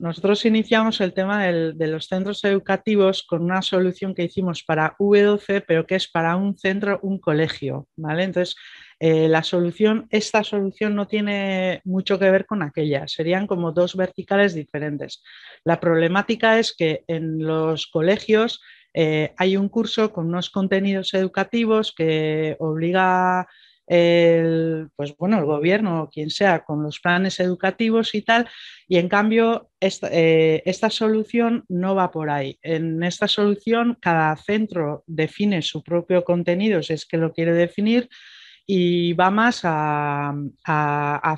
Nosotros iniciamos el tema de los centros educativos con una solución que hicimos para V12, pero que es para un centro, un colegio, ¿vale? Entonces, eh, la solución, esta solución no tiene mucho que ver con aquella, serían como dos verticales diferentes. La problemática es que en los colegios eh, hay un curso con unos contenidos educativos que obliga el, pues bueno, el gobierno o quien sea con los planes educativos y tal, y en cambio esta, eh, esta solución no va por ahí. En esta solución cada centro define su propio contenido, si es que lo quiere definir, y va más a,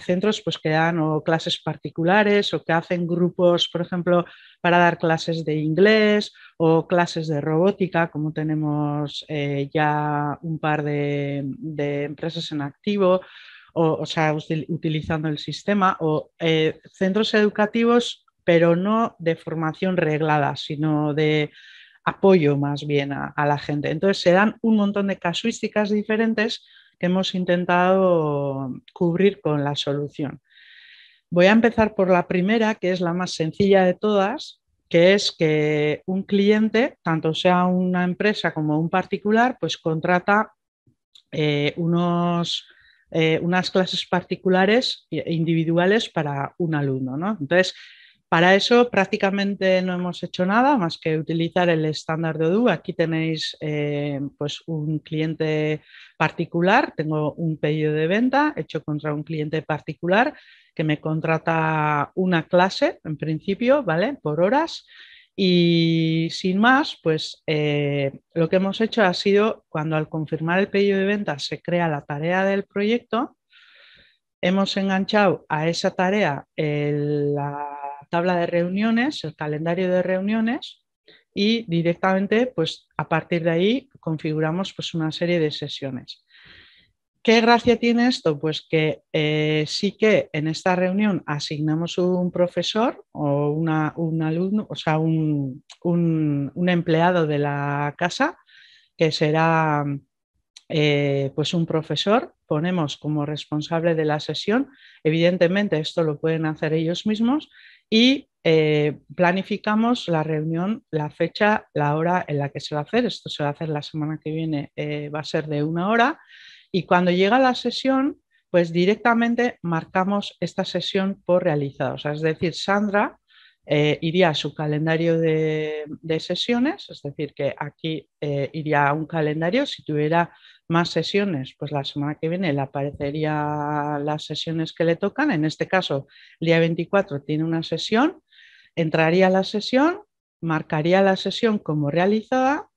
centros pues, que dan clases particulares o que hacen grupos, por ejemplo, para dar clases de inglés o clases de robótica, como tenemos eh, ya un par de, empresas en activo, o, sea, utilizando el sistema, o eh, centros educativos, pero no de formación reglada, sino de apoyo más bien a la gente. Entonces se dan un montón de casuísticas diferentes que hemos intentado cubrir con la solución. Voy a empezar por la primera, que es la más sencilla de todas, que es que un cliente, tanto sea una empresa como un particular, pues contrata eh, unos, eh, unas clases particulares eh, individuales para un alumno. Entonces, para eso prácticamente no hemos hecho nada más que utilizar el estándar de Odoo. Aquí tenéis eh, pues un cliente particular, tengo un pedido de venta hecho contra un cliente particular que me contrata una clase en principio, ¿vale? Por horas. Y sin más, pues eh, lo que hemos hecho ha sido cuando al confirmar el pedido de venta se crea la tarea del proyecto, hemos enganchado a esa tarea la tabla de reuniones, el calendario de reuniones y directamente, pues a partir de ahí configuramos pues, una serie de sesiones. ¿Qué gracia tiene esto? Pues que eh, sí que en esta reunión asignamos un profesor o un alumno, o sea, un, empleado de la casa que será eh, pues un profesor, ponemos como responsable de la sesión. Evidentemente esto lo pueden hacer ellos mismos y eh, planificamos la reunión, la fecha, la hora en la que se va a hacer. Esto se va a hacer la semana que viene, eh, va a ser de una hora. Y cuando llega la sesión, pues directamente marcamos esta sesión por realizada. O sea, es decir, Sandra eh, iría a su calendario de, sesiones, es decir, que aquí eh, iría a un calendario, si tuviera más sesiones, pues la semana que viene le aparecerían las sesiones que le tocan, en este caso el día 24 tiene una sesión, entraría a la sesión, marcaría la sesión como realizada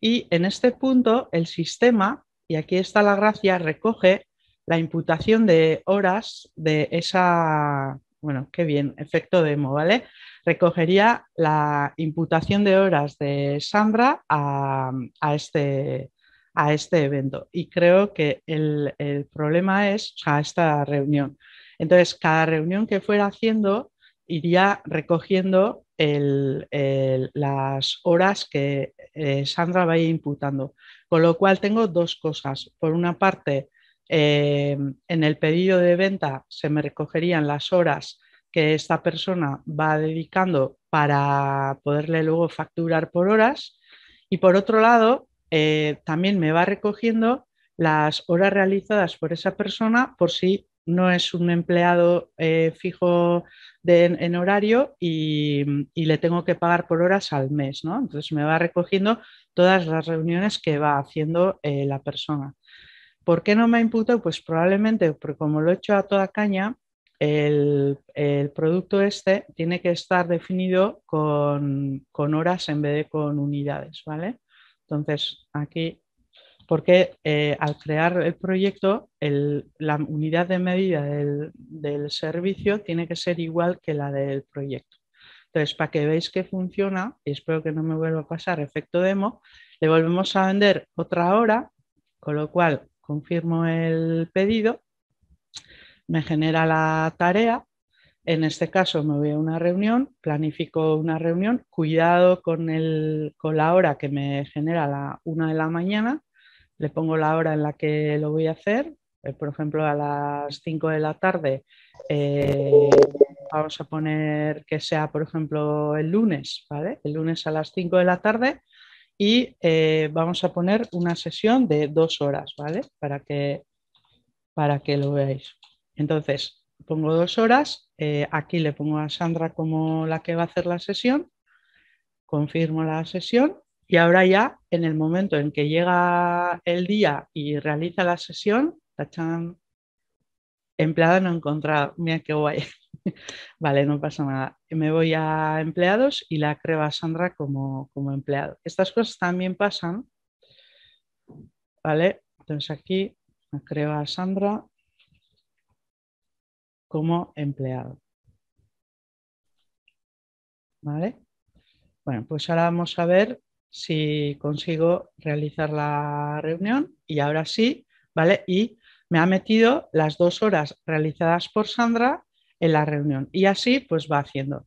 y en este punto el sistema, y aquí está la gracia, recoge la imputación de horas de esa bueno, qué bien, efecto demo, ¿vale? Recogería la imputación de horas de Sandra a, este, a este evento. Y creo que el, problema es a esta reunión. Entonces, cada reunión que fuera haciendo iría recogiendo las horas que eh, Sandra vaya imputando. Con lo cual tengo dos cosas. Por una parte, eh, en el pedido de venta se me recogerían las horas que esta persona va dedicando para poderle luego facturar por horas. Y por otro lado, eh, también me va recogiendo las horas realizadas por esa persona por si no es un empleado eh, fijo en, horario y, le tengo que pagar por horas al mes. ¿no? Entonces me va recogiendo todas las reuniones que va haciendo la persona. ¿Por qué no me ha imputado? Pues probablemente, porque como lo he hecho a toda caña, el, producto este tiene que estar definido con, horas en vez de con unidades, ¿vale? Entonces, aquí, porque eh, al crear el proyecto, la unidad de medida del, del servicio tiene que ser igual que la del proyecto. Entonces, para que veáis que funciona, y espero que no me vuelva a pasar efecto demo, le volvemos a vender otra hora, con lo cual confirmo el pedido, me genera la tarea, en este caso me voy a una reunión, planifico una reunión, cuidado con, la hora que me genera la una de la mañana, le pongo la hora en la que lo voy a hacer, eh, por ejemplo, a las 5 de la tarde, eh, vamos a poner que sea, por ejemplo, el lunes, ¿vale? El lunes a las 5 de la tarde y eh, vamos a poner una sesión de dos horas, ¿vale? Para que, para que lo veáis. Entonces, pongo dos horas, eh, aquí le pongo a Sandra como la que va a hacer la sesión, confirmo la sesión y ahora ya en el momento en que llega el día y realiza la sesión, tachan, empleada no encontrado, mira qué guay. vale, no pasa nada. Me voy a empleados y la creo a Sandra como, como empleado. Estas cosas también pasan. Vale, entonces aquí la creo a Sandra como empleado. Vale. Bueno, pues ahora vamos a ver si consigo realizar la reunión y ahora sí, ¿vale? Y me ha metido las dos horas realizadas por Sandra en la reunión. Y así pues va haciendo.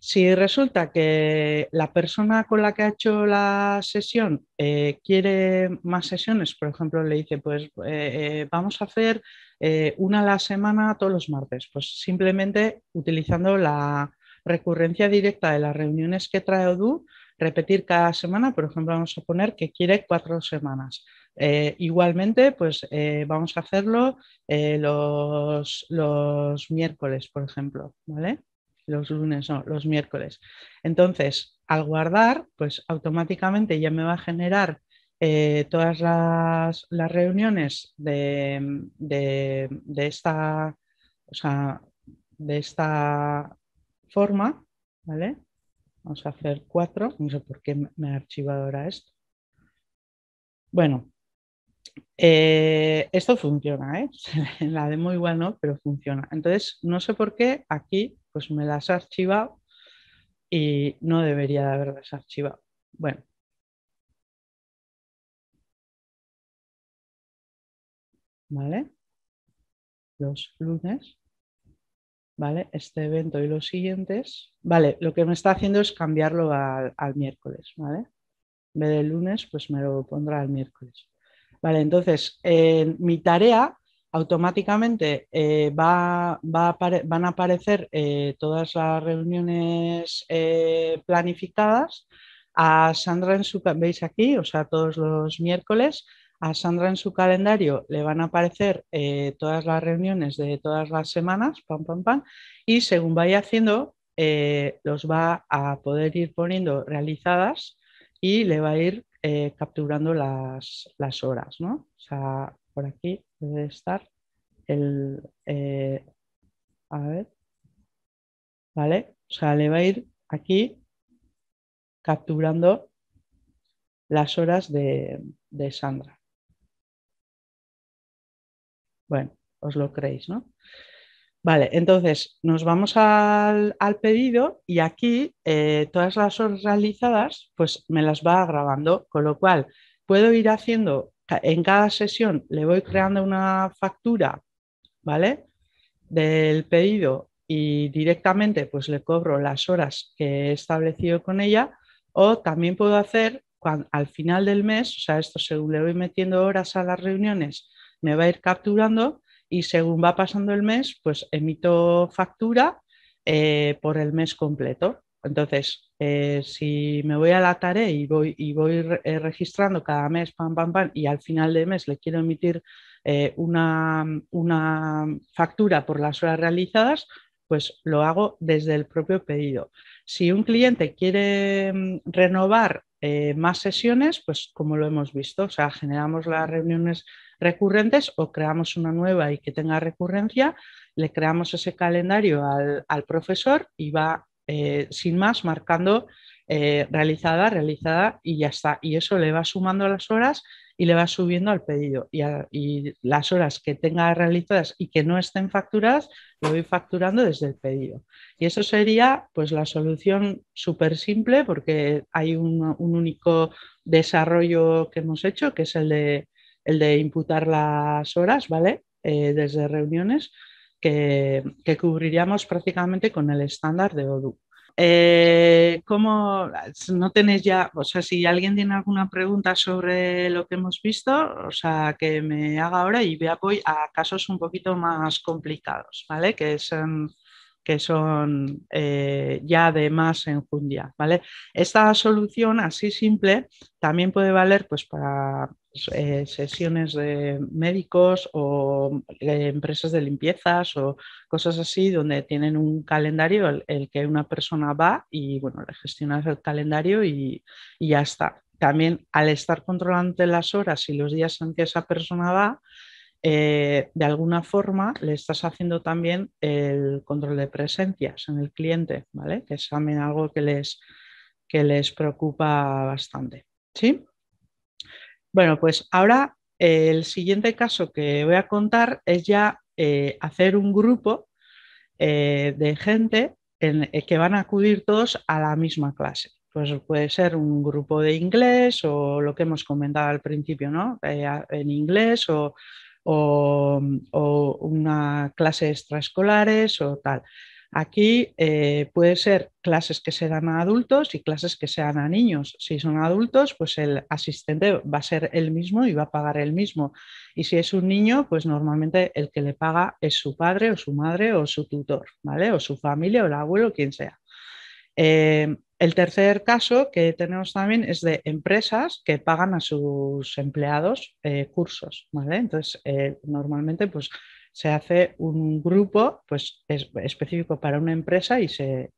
Si resulta que la persona con la que ha hecho la sesión eh, quiere más sesiones, por ejemplo, le dice, pues eh, eh, vamos a hacer una a la semana todos los martes, pues simplemente utilizando la recurrencia directa de las reuniones que trae ODU, repetir cada semana, por ejemplo, vamos a poner que quiere cuatro semanas. Eh, igualmente, pues eh, vamos a hacerlo eh, los, los, miércoles, por ejemplo, ¿vale? Los lunes, no, los miércoles. Entonces, al guardar, pues automáticamente ya me va a generar todas las, reuniones de, esta, de esta forma, ¿vale? Vamos a hacer cuatro, no sé por qué me ha archivado ahora esto. Bueno, eh, esto funciona, ¿eh? en la demo igual no, pero funciona. Entonces, no sé por qué aquí pues me las ha archivado y no debería de haberlas archivado. Bueno. ¿Vale? Los lunes. ¿Vale? Este evento y los siguientes. Vale, lo que me está haciendo es cambiarlo al, miércoles, ¿vale? En vez del lunes, pues me lo pondrá el miércoles. Vale, entonces en eh, mi tarea automáticamente eh, va, van a aparecer eh, todas las reuniones planificadas a Sandra en su veis aquí, o sea, todos los miércoles a Sandra en su calendario le van a aparecer todas las reuniones de todas las semanas, pam pam pam, y según vaya haciendo los va a poder ir poniendo realizadas y le va a ir eh, capturando las, horas, ¿no? O sea, por aquí debe estar el... Eh, a ver. ¿Vale? O sea, le va a ir aquí capturando las horas de, de Sandra. Bueno, os lo creéis, ¿no? Vale, entonces nos vamos al, pedido y aquí eh, todas las horas realizadas pues me las va grabando, con lo cual puedo ir haciendo, en cada sesión le voy creando una factura, ¿vale? Del pedido y directamente pues le cobro las horas que he establecido con ella o también puedo hacer al final del mes, o sea, esto según le voy metiendo horas a las reuniones, me va a ir capturando y según va pasando el mes, pues emito factura eh, por el mes completo. Entonces, eh, si me voy a la tarea y voy, y voy eh, registrando cada mes, pam, pam, pam, y al final de mes le quiero emitir una, factura por las horas realizadas, pues lo hago desde el propio pedido. Si un cliente quiere mm, renovar más sesiones, pues como lo hemos visto, o sea, generamos las reuniones recurrentes o creamos una nueva y que tenga recurrencia, le creamos ese calendario al, profesor y va eh, sin más marcando eh, realizada, realizada y ya está. Y eso le va sumando las horas y le va subiendo al pedido. Y, las horas que tenga realizadas y que no estén facturadas, lo voy facturando desde el pedido. Y eso sería pues la solución súper simple porque hay un, un único desarrollo que hemos hecho, que es el de el de imputar las horas, ¿vale? Eh, desde reuniones que, cubriríamos prácticamente con el estándar de ODU. Eh, ¿Cómo no tenéis ya, o sea, si alguien tiene alguna pregunta sobre lo que hemos visto, o sea, que me haga ahora y vea, voy a casos un poquito más complicados, ¿vale? Que son que son eh, ya de más enjundia, ¿vale? Esta solución así simple también puede valer pues para eh, sesiones de médicos o eh, empresas de limpiezas o cosas así donde tienen un calendario el, el que una persona va y bueno, le gestionas el calendario y, ya está. También al estar controlando las horas y los días en que esa persona va, eh, de alguna forma le estás haciendo también el control de presencias en el cliente, ¿vale? Que es también algo que les, que les preocupa bastante. ¿Sí? Bueno, pues ahora eh, el siguiente caso que voy a contar es ya eh, hacer un grupo eh, de gente que van a acudir todos a la misma clase. Pues puede ser un grupo de inglés o lo que hemos comentado al principio, ¿no? en inglés o, o una clase extraescolares o tal. Aquí eh, puede ser clases que se dan a adultos y clases que sean a niños. Si son adultos, pues el asistente va a ser el mismo y va a pagar el mismo. Y si es un niño, pues normalmente el que le paga es su padre o su madre o su tutor, ¿vale? O su familia o el abuelo, quien sea. Eh, el tercer caso que tenemos también es de empresas que pagan a sus empleados eh, cursos, ¿vale? Entonces, normalmente, pues se hace un grupo pues, específico para una empresa y se,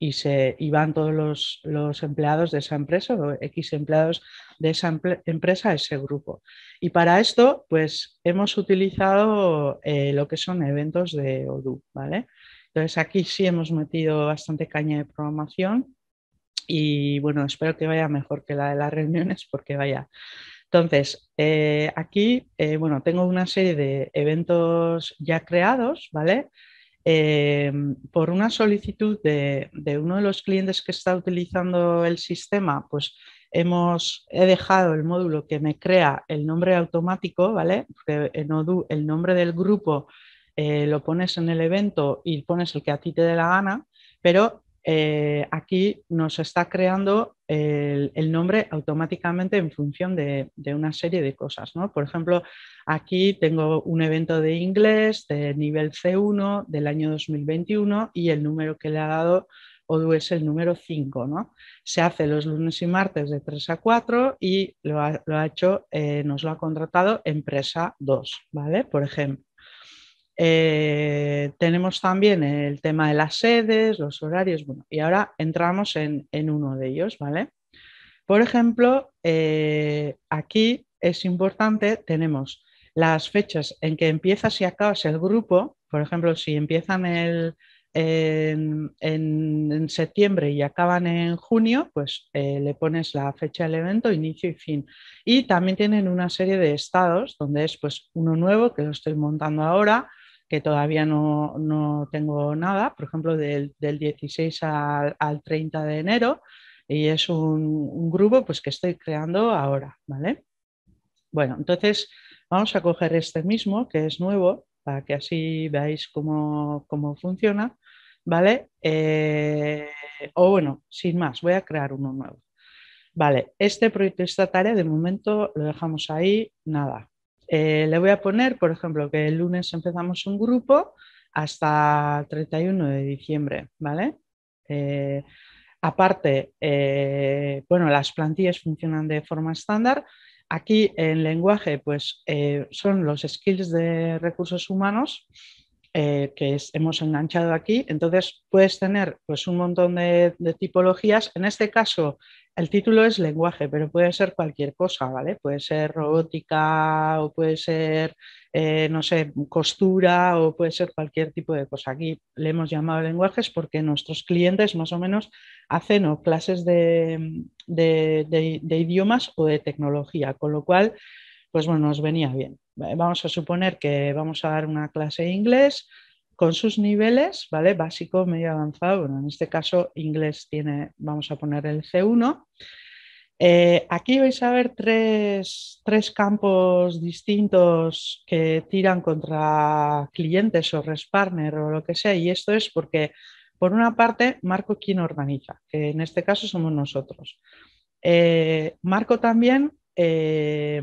y se van todos los, empleados de esa empresa o X empleados de esa empresa a ese grupo. Y para esto, pues hemos utilizado eh, lo que son eventos de Odoo, ¿vale? Entonces aquí sí hemos metido bastante caña de programación y bueno, espero que vaya mejor que la de las reuniones porque vaya, entonces, eh, aquí, eh, bueno, tengo una serie de eventos ya creados, ¿vale? Em, por una solicitud de, uno de los clientes que está utilizando el sistema, pues hemos, he dejado el módulo que me crea el nombre automático, ¿vale? Porque en el nombre del grupo eh, lo pones en el evento y pones el que a ti te dé la gana, pero eh, aquí nos está creando el, nombre automáticamente en función de, una serie de cosas. ¿no? Por ejemplo, aquí tengo un evento de inglés de nivel C1 del año 2021 y el número que le ha dado ODU es el número 5, ¿no? Se hace los lunes y martes de 3 a 4 y lo hecho, eh, nos lo ha contratado empresa 2, ¿vale? Por ejemplo. Eh, tenemos también el tema de las sedes, los horarios, bueno, y ahora entramos en, uno de ellos, ¿vale? Por ejemplo, eh, aquí es importante, tenemos las fechas en que empiezas y acabas el grupo, por ejemplo, si empiezan en, septiembre y acaban en junio, pues eh, le pones la fecha del evento, inicio y fin. Y también tienen una serie de estados, donde es pues uno nuevo que lo estoy montando ahora, que todavía no, tengo nada, por ejemplo, del, 16 al, 30 de enero, y es un, grupo pues, que estoy creando ahora, ¿vale? Bueno, entonces vamos a coger este mismo, que es nuevo, para que así veáis cómo, funciona, ¿vale? Eh, o bueno, sin más, voy a crear uno nuevo. Vale, este proyecto, esta tarea, de momento lo dejamos ahí, nada, eh, le voy a poner, por ejemplo, que el lunes empezamos un grupo hasta el 31 de diciembre, ¿vale? Eh, aparte, eh, bueno, las plantillas funcionan de forma estándar. Aquí en lenguaje, pues son los skills de recursos humanos que hemos enganchado aquí. Entonces, puedes tener pues, un montón de tipologías. En este caso, el título es lenguaje, pero puede ser cualquier cosa, ¿vale? Puede ser robótica o puede ser, eh, no sé, costura o puede ser cualquier tipo de cosa. Aquí le hemos llamado lenguajes porque nuestros clientes más o menos hacen clases de, de idiomas o de tecnología, con lo cual, pues bueno, nos venía bien. Vamos a suponer que vamos a dar una clase de inglés con sus niveles, ¿vale? Básico, medio avanzado, en este caso inglés tiene, vamos a poner el C1. Eh, aquí vais a ver tres, campos distintos que tiran contra clientes o respartner o lo que sea, y esto es porque, por una parte, Marco quien organiza, que en este caso somos nosotros. Eh, Marco también eh,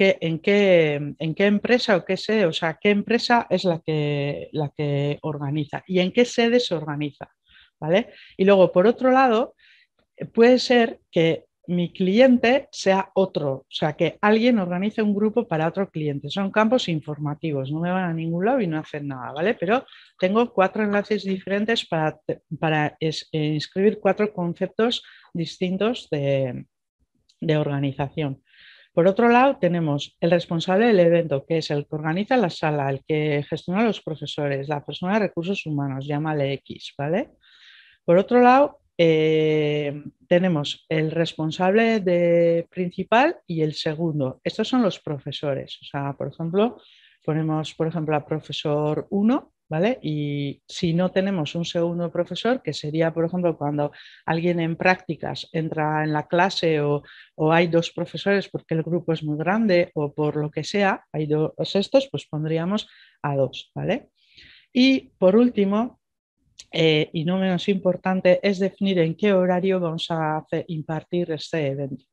en, qué, en qué empresa o qué sede, o sea, qué empresa es la que, la que organiza y en qué sede se organiza. ¿vale? Y luego, por otro lado, puede ser que mi cliente sea otro, o sea, que alguien organice un grupo para otro cliente. Son campos informativos, no me van a ningún lado y no hacen nada, ¿vale? Pero tengo cuatro enlaces diferentes para, para inscribir cuatro conceptos distintos de, de organización. Por otro lado, tenemos el responsable del evento, que es el que organiza la sala, el que gestiona los profesores, la persona de recursos humanos, llámale X, ¿vale? Por otro lado, eh, tenemos el responsable de principal y el segundo. Estos son los profesores. O sea, por ejemplo, ponemos, por ejemplo, a profesor 1 y si no tenemos un segundo profesor, que sería, por ejemplo, cuando alguien en prácticas entra en la clase o, hay dos profesores porque el grupo es muy grande o por lo que sea, hay dos estos, pues pondríamos a dos, Y por último, eh, y no menos importante, es definir en qué horario vamos a impartir este evento.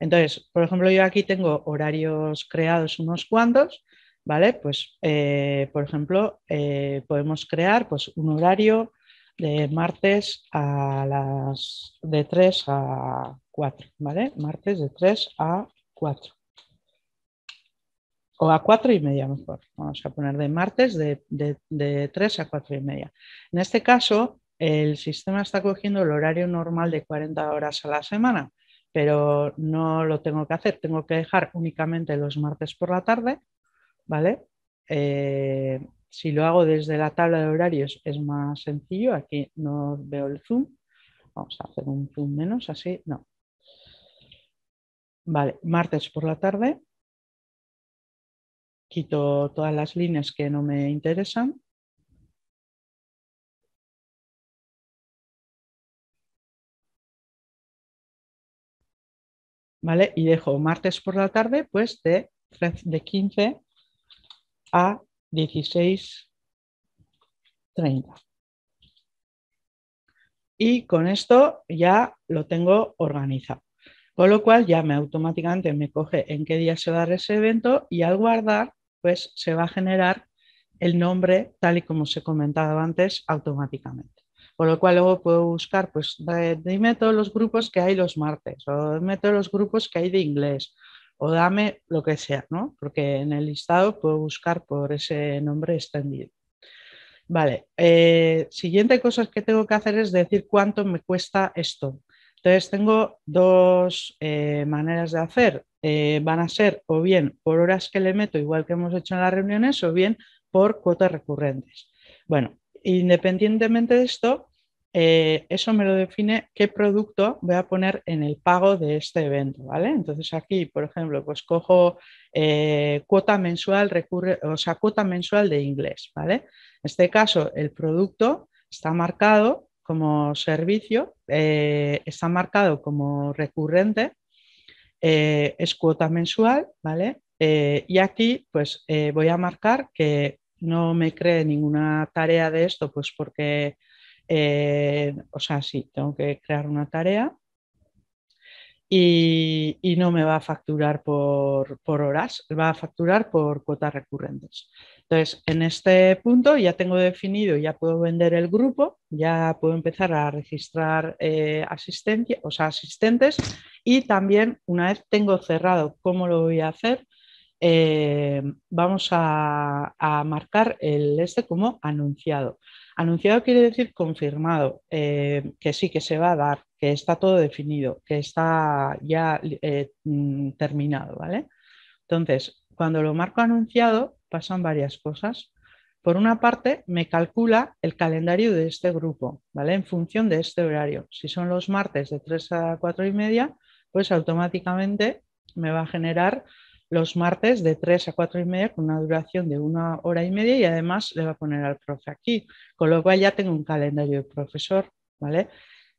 Entonces, por ejemplo, yo aquí tengo horarios creados unos cuantos, ¿vale? Pues, eh, por ejemplo, eh, podemos crear pues, un horario de martes a las de 3 a 4, ¿vale? Martes de 3 a 4. O a 4 y media mejor. Vamos a poner de martes de, de 3 a 4 y media. En este caso, el sistema está cogiendo el horario normal de 40 horas a la semana, pero no lo tengo que hacer. Tengo que dejar únicamente los martes por la tarde ¿vale? Eh, si lo hago desde la tabla de horarios es más sencillo, aquí no veo el zoom, vamos a hacer un zoom menos, así, no. Vale, martes por la tarde, quito todas las líneas que no me interesan. ¿Vale? Y dejo martes por la tarde, pues de, de 15 a 16.30. Y con esto ya lo tengo organizado. Con lo cual ya me automáticamente me coge en qué día se va a dar ese evento y al guardar, pues se va a generar el nombre tal y como se comentaba antes automáticamente. Con lo cual luego puedo buscar, pues todos los grupos que hay los martes o todos los grupos que hay de inglés o dame lo que sea, ¿no? Porque en el listado puedo buscar por ese nombre extendido. Vale, eh, siguiente cosa que tengo que hacer es decir cuánto me cuesta esto. Entonces tengo dos eh, maneras de hacer. Eh, van a ser o bien por horas que le meto, igual que hemos hecho en las reuniones, o bien por cuotas recurrentes. Bueno, independientemente de esto, eh, eso me lo define qué producto voy a poner en el pago de este evento, ¿vale? Entonces aquí, por ejemplo, pues cojo eh, cuota mensual, o sea, cuota mensual de inglés, ¿vale? En este caso, el producto está marcado como servicio, eh, está marcado como recurrente, es cuota mensual, ¿vale? y aquí, pues voy a marcar que no me cree ninguna tarea de esto, pues porque eh, o sea, sí, tengo que crear una tarea y, no me va a facturar por, horas, va a facturar por cuotas recurrentes. Entonces, en este punto ya tengo definido, ya puedo vender el grupo, ya puedo empezar a registrar eh, o sea, asistentes y también una vez tengo cerrado cómo lo voy a hacer, eh, vamos a, a, marcar el este como anunciado. Anunciado quiere decir confirmado, eh, que sí, que se va a dar, que está todo definido, que está ya eh, mm, terminado, ¿vale? Entonces, cuando lo marco anunciado, pasan varias cosas. Por una parte, me calcula el calendario de este grupo, ¿vale? En función de este horario. Si son los martes de 3 a 4 y media, pues automáticamente me va a generar los martes de 3 a 4 y media con una duración de una hora y media y además le va a poner al profe aquí, con lo cual ya tengo un calendario de profesor, ¿vale?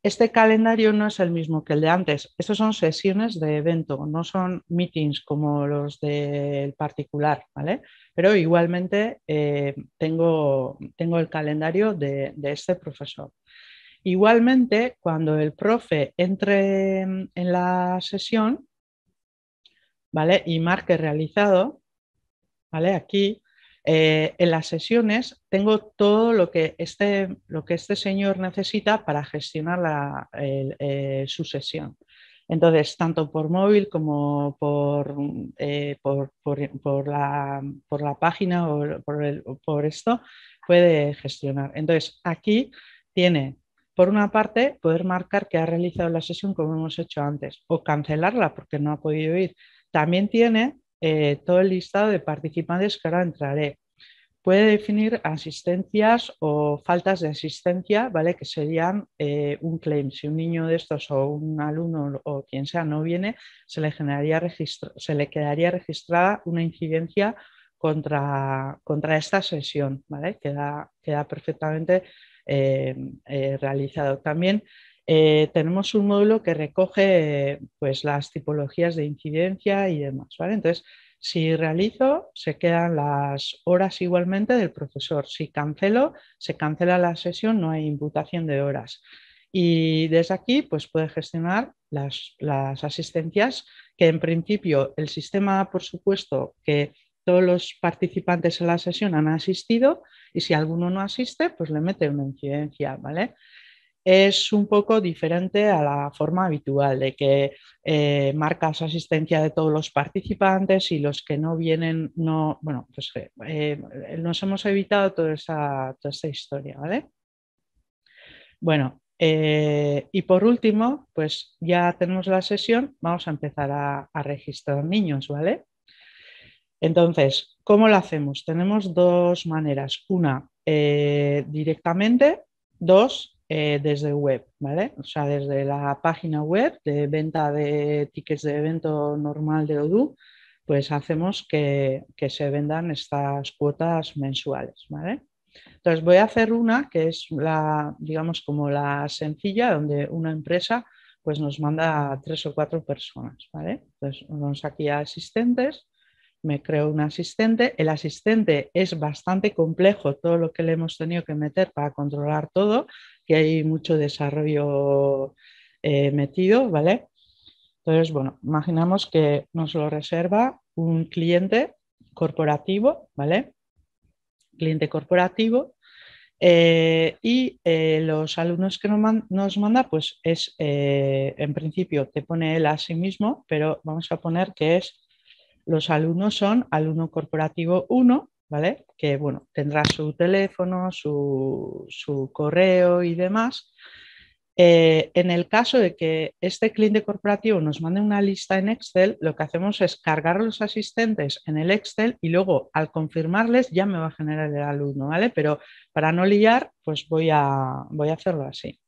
Este calendario no es el mismo que el de antes. Estas son sesiones de evento, no son meetings como los del particular, ¿vale? Pero igualmente eh, tengo, tengo, el calendario de, de este profesor. Igualmente, cuando el profe entre en la sesión, y marque realizado, Aquí eh, en las sesiones tengo todo lo que este, lo que este señor necesita para gestionar eh, su sesión. Entonces, tanto por móvil como por, eh, la, página o por, por esto, puede gestionar. Entonces, aquí tiene, por una parte, poder marcar que ha realizado la sesión como hemos hecho antes o cancelarla porque no ha podido ir también tiene eh, todo el listado de participantes que ahora entraré. Puede definir asistencias o faltas de asistencia, ¿vale? Que serían eh, un claim. Si un niño de estos o un alumno o quien sea no viene, se le, generaría se le quedaría registrada una incidencia contra, contra esta sesión, Queda, queda perfectamente eh, realizado. También eh, tenemos un módulo que recoge pues, las tipologías de incidencia y demás. ¿vale? Entonces, si realizo, se quedan las horas igualmente del profesor. Si cancelo, se cancela la sesión, no hay imputación de horas. Y desde aquí pues, puede gestionar las, las asistencias, que en principio el sistema, por supuesto, que todos los participantes en la sesión han asistido y si alguno no asiste, pues le mete una incidencia, ¿vale? es un poco diferente a la forma habitual de que marca eh, marcas asistencia de todos los participantes y los que no vienen, no, bueno, pues eh, nos hemos evitado toda esa, toda historia, ¿vale? Bueno, eh, y por último, pues ya tenemos la sesión, vamos a empezar a, a registrar niños, ¿vale? Entonces, ¿cómo lo hacemos? Tenemos dos maneras. Una, directamente. Dos, eh, desde web, ¿vale? O sea, desde la página web de venta de tickets de evento normal de Odoo, pues hacemos que, se vendan estas cuotas mensuales, ¿vale? Entonces voy a hacer una que es la, digamos, como la sencilla, donde una empresa pues nos manda a tres o cuatro personas, ¿vale? Entonces vamos aquí a asistentes me creo un asistente. El asistente es bastante complejo, todo lo que le hemos tenido que meter para controlar todo, que hay mucho desarrollo eh, metido, ¿vale? Entonces, bueno, imaginamos que nos lo reserva un cliente corporativo, ¿vale? Cliente corporativo. Eh, y eh, los alumnos que nos manda, pues es, en principio, te pone él a sí mismo, pero vamos a poner que es los alumnos son alumno corporativo 1, ¿vale? Que bueno, tendrá su teléfono, su, correo y demás. Eh, en el caso de que este cliente corporativo nos mande una lista en Excel, lo que hacemos es cargar a los asistentes en el Excel y luego al confirmarles ya me va a generar el alumno, ¿vale? Pero para no liar, pues voy a, voy a hacerlo así.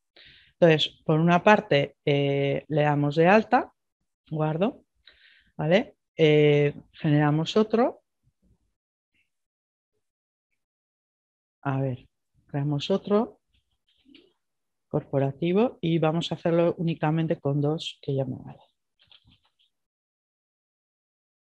Entonces, por una parte, eh, le damos de alta, guardo, ¿vale? Eh, generamos otro. A ver, creamos otro corporativo y vamos a hacerlo únicamente con dos que ya me vale.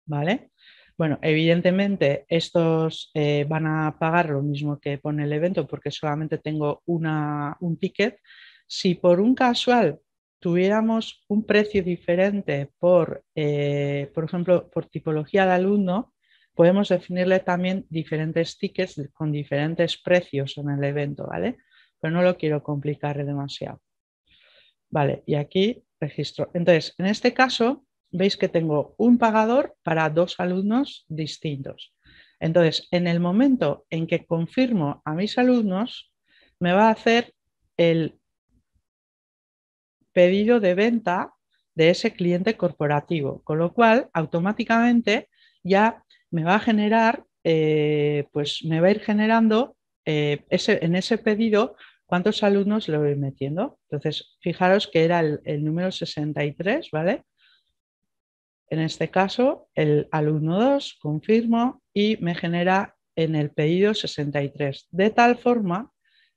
¿Vale? Bueno, evidentemente estos eh, van a pagar lo mismo que pone el evento porque solamente tengo una, un ticket. Si por un casual tuviéramos un precio diferente por, eh, por ejemplo, por tipología de alumno, podemos definirle también diferentes tickets con diferentes precios en el evento, ¿vale? Pero no lo quiero complicar demasiado. Vale, y aquí registro. Entonces, en este caso, veis que tengo un pagador para dos alumnos distintos. Entonces, en el momento en que confirmo a mis alumnos, me va a hacer el pedido de venta de ese cliente corporativo, con lo cual automáticamente ya me va a generar, eh, pues me va a ir generando eh, ese, en ese pedido cuántos alumnos le voy metiendo. Entonces, fijaros que era el, el número 63, ¿vale? En este caso, el alumno 2, confirmo, y me genera en el pedido 63, de tal forma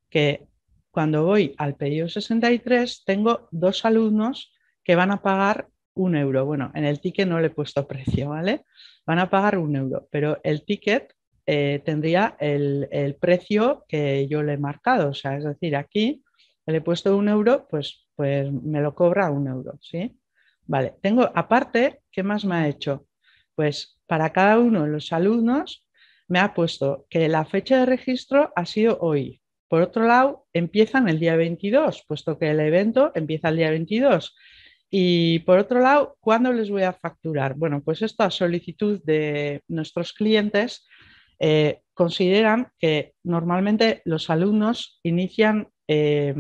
que cuando voy al pedido 63, tengo dos alumnos que van a pagar un euro. Bueno, en el ticket no le he puesto precio, ¿vale? Van a pagar un euro, pero el ticket eh, tendría el, precio que yo le he marcado. O sea, es decir, aquí le he puesto un euro, pues, pues me lo cobra un euro, ¿sí? Vale, tengo aparte, ¿qué más me ha hecho? Pues para cada uno de los alumnos me ha puesto que la fecha de registro ha sido hoy, por otro lado, empiezan el día 22, puesto que el evento empieza el día 22. Y por otro lado, ¿cuándo les voy a facturar? Bueno, pues esta solicitud de nuestros clientes eh, consideran que normalmente los alumnos inician, eh,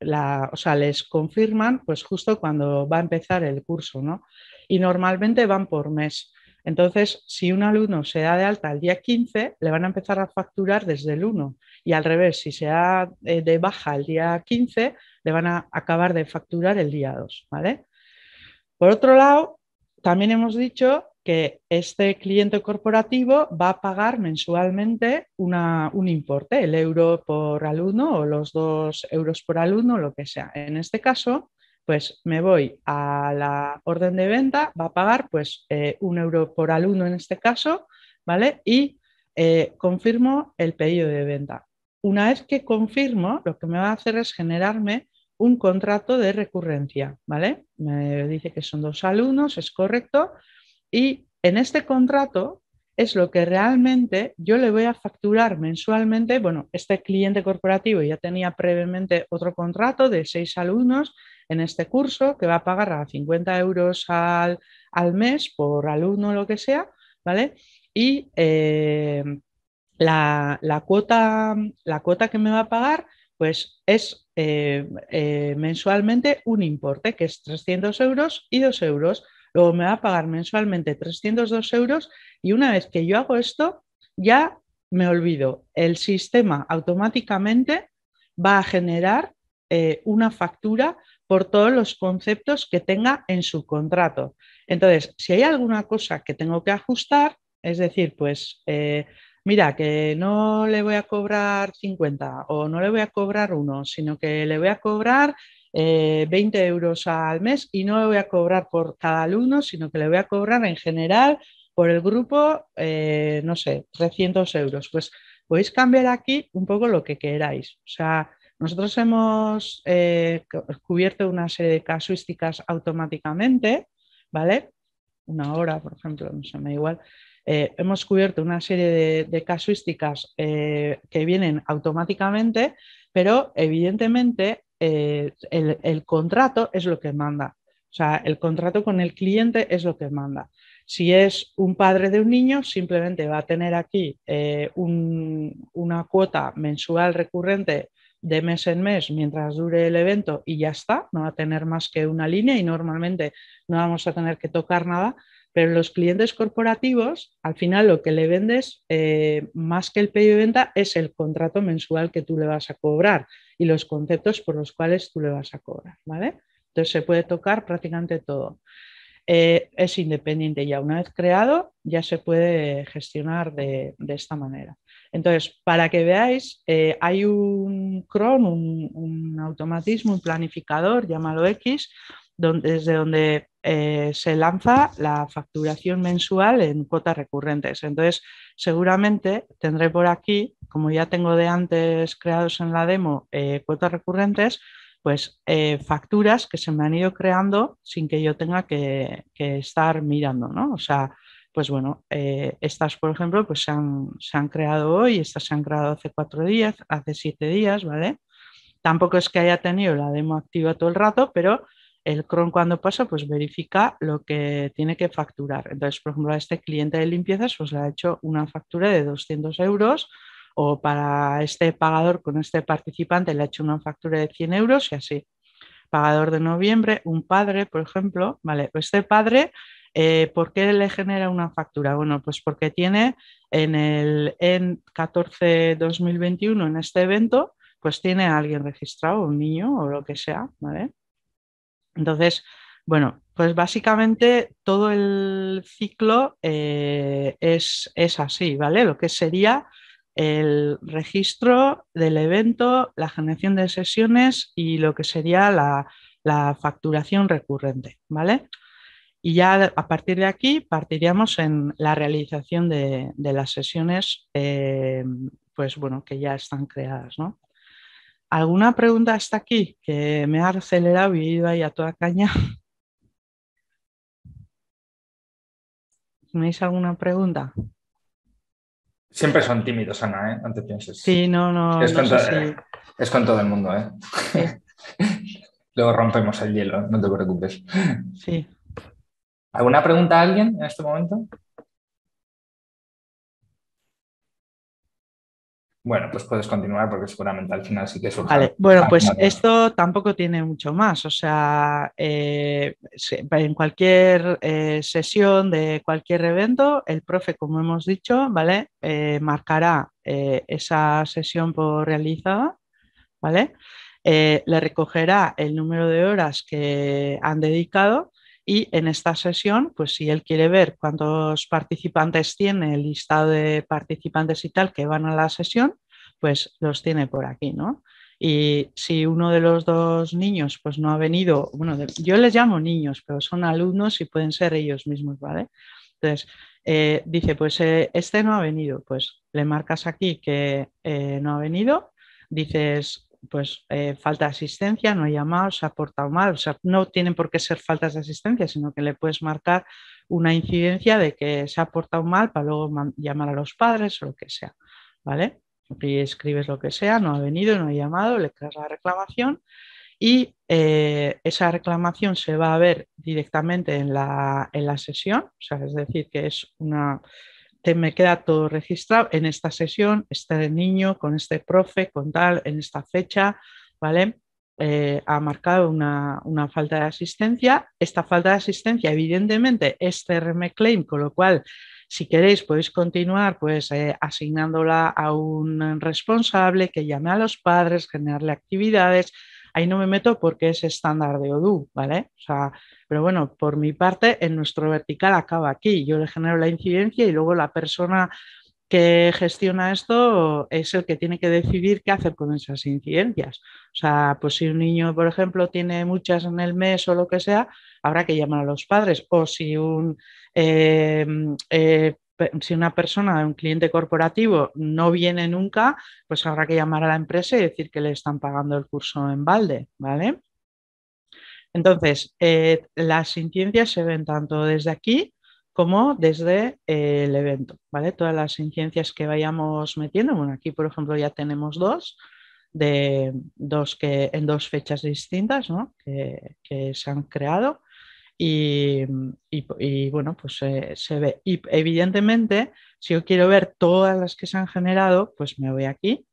la, o sea, les confirman pues justo cuando va a empezar el curso, ¿no? Y normalmente van por mes. Entonces, si un alumno se da de alta el día 15, le van a empezar a facturar desde el 1. Y al revés, si se da eh, de baja el día 15, le van a acabar de facturar el día 2. Por otro lado, también hemos dicho que este cliente corporativo va a pagar mensualmente un importe, el euro por alumno o los dos euros por alumno, lo que sea. En este caso, pues me voy a la orden de venta, va a pagar pues eh, un euro por alumno en este caso, ¿vale? Y eh, confirmo el pedido de venta. Una vez que confirmo, lo que me va a hacer es generarme un contrato de recurrencia, ¿vale? Me dice que son dos alumnos, es correcto. Y en este contrato es lo que realmente yo le voy a facturar mensualmente. Bueno, este cliente corporativo ya tenía previamente otro contrato de seis alumnos en este curso que va a pagar a 50 euros al, mes por alumno lo que sea, ¿vale? Y eh, la, la, cuota, que me va a pagar pues es eh, eh, mensualmente un importe que es 300 euros y 2 euros luego me va a pagar mensualmente 302 euros y una vez que yo hago esto, ya me olvido. El sistema automáticamente va a generar eh, una factura por todos los conceptos que tenga en su contrato. Entonces, si hay alguna cosa que tengo que ajustar, es decir, pues eh, mira, que no le voy a cobrar 50 o no le voy a cobrar uno, sino que le voy a cobrar 20 eh, euros al mes y no le voy a cobrar por cada alumno, sino que le voy a cobrar en general por el grupo, eh, no sé, 300 euros. Pues podéis cambiar aquí un poco lo que queráis. O sea, nosotros hemos eh, cubierto una serie de casuísticas automáticamente, ¿vale? Una hora, por ejemplo, no se me da igual. hemos cubierto una serie de, casuísticas que vienen automáticamente, pero evidentemente eh, el, contrato es lo que manda. O sea, el contrato con el cliente es lo que manda. Si es un padre de un niño, simplemente va a tener aquí eh, una cuota mensual recurrente de mes en mes mientras dure el evento y ya está, no va a tener más que una línea y normalmente no vamos a tener que tocar nada. Pero los clientes corporativos, al final lo que le vendes, eh, más que el pedido de venta, es el contrato mensual que tú le vas a cobrar y los conceptos por los cuales tú le vas a cobrar, ¿vale? Entonces se puede tocar prácticamente todo. Eh, es independiente ya. Una vez creado, ya se puede gestionar de, esta manera. Entonces, para que veáis, eh, hay un cron, un, automatismo, un planificador, llámalo X, desde donde eh, se lanza la facturación mensual en cuotas recurrentes. Entonces, seguramente tendré por aquí, como ya tengo de antes creados en la demo, eh, cuotas recurrentes, pues eh, facturas que se me han ido creando sin que yo tenga que, estar mirando, O sea, pues bueno, estas, por ejemplo, pues se han, se han, creado hoy, estas se han creado hace cuatro días, hace siete días, ¿vale? Tampoco es que haya tenido la demo activa todo el rato, pero el cron cuando pasa, pues verifica lo que tiene que facturar. Entonces, por ejemplo, a este cliente de limpiezas, pues le ha hecho una factura de 200 euros o para este pagador con este participante le ha hecho una factura de 100 euros y así. Pagador de noviembre, un padre, por ejemplo, ¿vale? Pues este padre, eh, ¿por qué le genera una factura? Bueno, pues porque tiene en el en 14-2021, en este evento, pues tiene a alguien registrado, un niño o lo que sea, ¿vale? Entonces, bueno, pues básicamente todo el ciclo eh, es, así, ¿vale? Lo que sería el registro del evento, la generación de sesiones y lo que sería la, facturación recurrente, ¿vale? Y ya a partir de aquí partiríamos en la realización de, las sesiones, eh, pues bueno, que ya están creadas, ¿no? ¿Alguna pregunta hasta aquí? Que me ha acelerado y he ido ahí a toda caña. ¿Tenéis alguna pregunta? Siempre son tímidos, Ana, ¿eh? Antes pienses. Sí, no, no. Es, con, todo, el mundo, ¿eh? Luego rompemos el hielo, no te preocupes. Sí. ¿Alguna pregunta a alguien en este momento? Bueno, pues puedes continuar porque seguramente al final sí que surge. Vale, bueno, pues esto tampoco tiene mucho más. O sea, eh, en cualquier eh, sesión de cualquier evento, el profe, como hemos dicho, ¿vale? Eh, marcará esa sesión por realizada, ¿vale? le recogerá el número de horas que han dedicado y en esta sesión, pues si él quiere ver cuántos participantes tiene, el listado de participantes y tal que van a la sesión, pues los tiene por aquí, ¿no? Y si uno de los dos niños pues no ha venido, bueno, yo les llamo niños, pero son alumnos y pueden ser ellos mismos, ¿vale? Entonces, eh, dice, pues eh, este no ha venido, pues le marcas aquí que eh, no ha venido, dices pues eh, falta de asistencia, no ha llamado, se ha portado mal, o sea, no tienen por qué ser faltas de asistencia, sino que le puedes marcar una incidencia de que se ha portado mal para luego llamar a los padres o lo que sea, ¿vale? Y escribes lo que sea, no ha venido, no ha llamado, le creas la reclamación y eh, esa reclamación se va a ver directamente en la, en la sesión, o sea, es decir, que es una me queda todo registrado en esta sesión, este niño con este profe, con tal, en esta fecha, ¿vale? Eh, ha marcado una, falta de asistencia. Esta falta de asistencia, evidentemente, es CRM claim, con lo cual, si queréis, podéis continuar pues, eh, asignándola a un responsable que llame a los padres, generarle actividades, Ahí no me meto porque es estándar de Odoo, ¿vale? O sea, pero bueno, por mi parte, en nuestro vertical acaba aquí. Yo le genero la incidencia y luego la persona que gestiona esto es el que tiene que decidir qué hacer con esas incidencias. O sea, pues si un niño, por ejemplo, tiene muchas en el mes o lo que sea, habrá que llamar a los padres. O si un eh, eh, si una persona, un cliente corporativo, no viene nunca, pues habrá que llamar a la empresa y decir que le están pagando el curso en balde, ¿vale? Entonces, eh, las inciencias se ven tanto desde aquí como desde eh, el evento, ¿vale? Todas las inciencias que vayamos metiendo, bueno, aquí por ejemplo ya tenemos dos, dos en dos fechas distintas, que se han creado. Mm, y, bueno, pues se ve. Y evidentemente, si yo quiero ver todas las que se han generado, pues me voy aquí,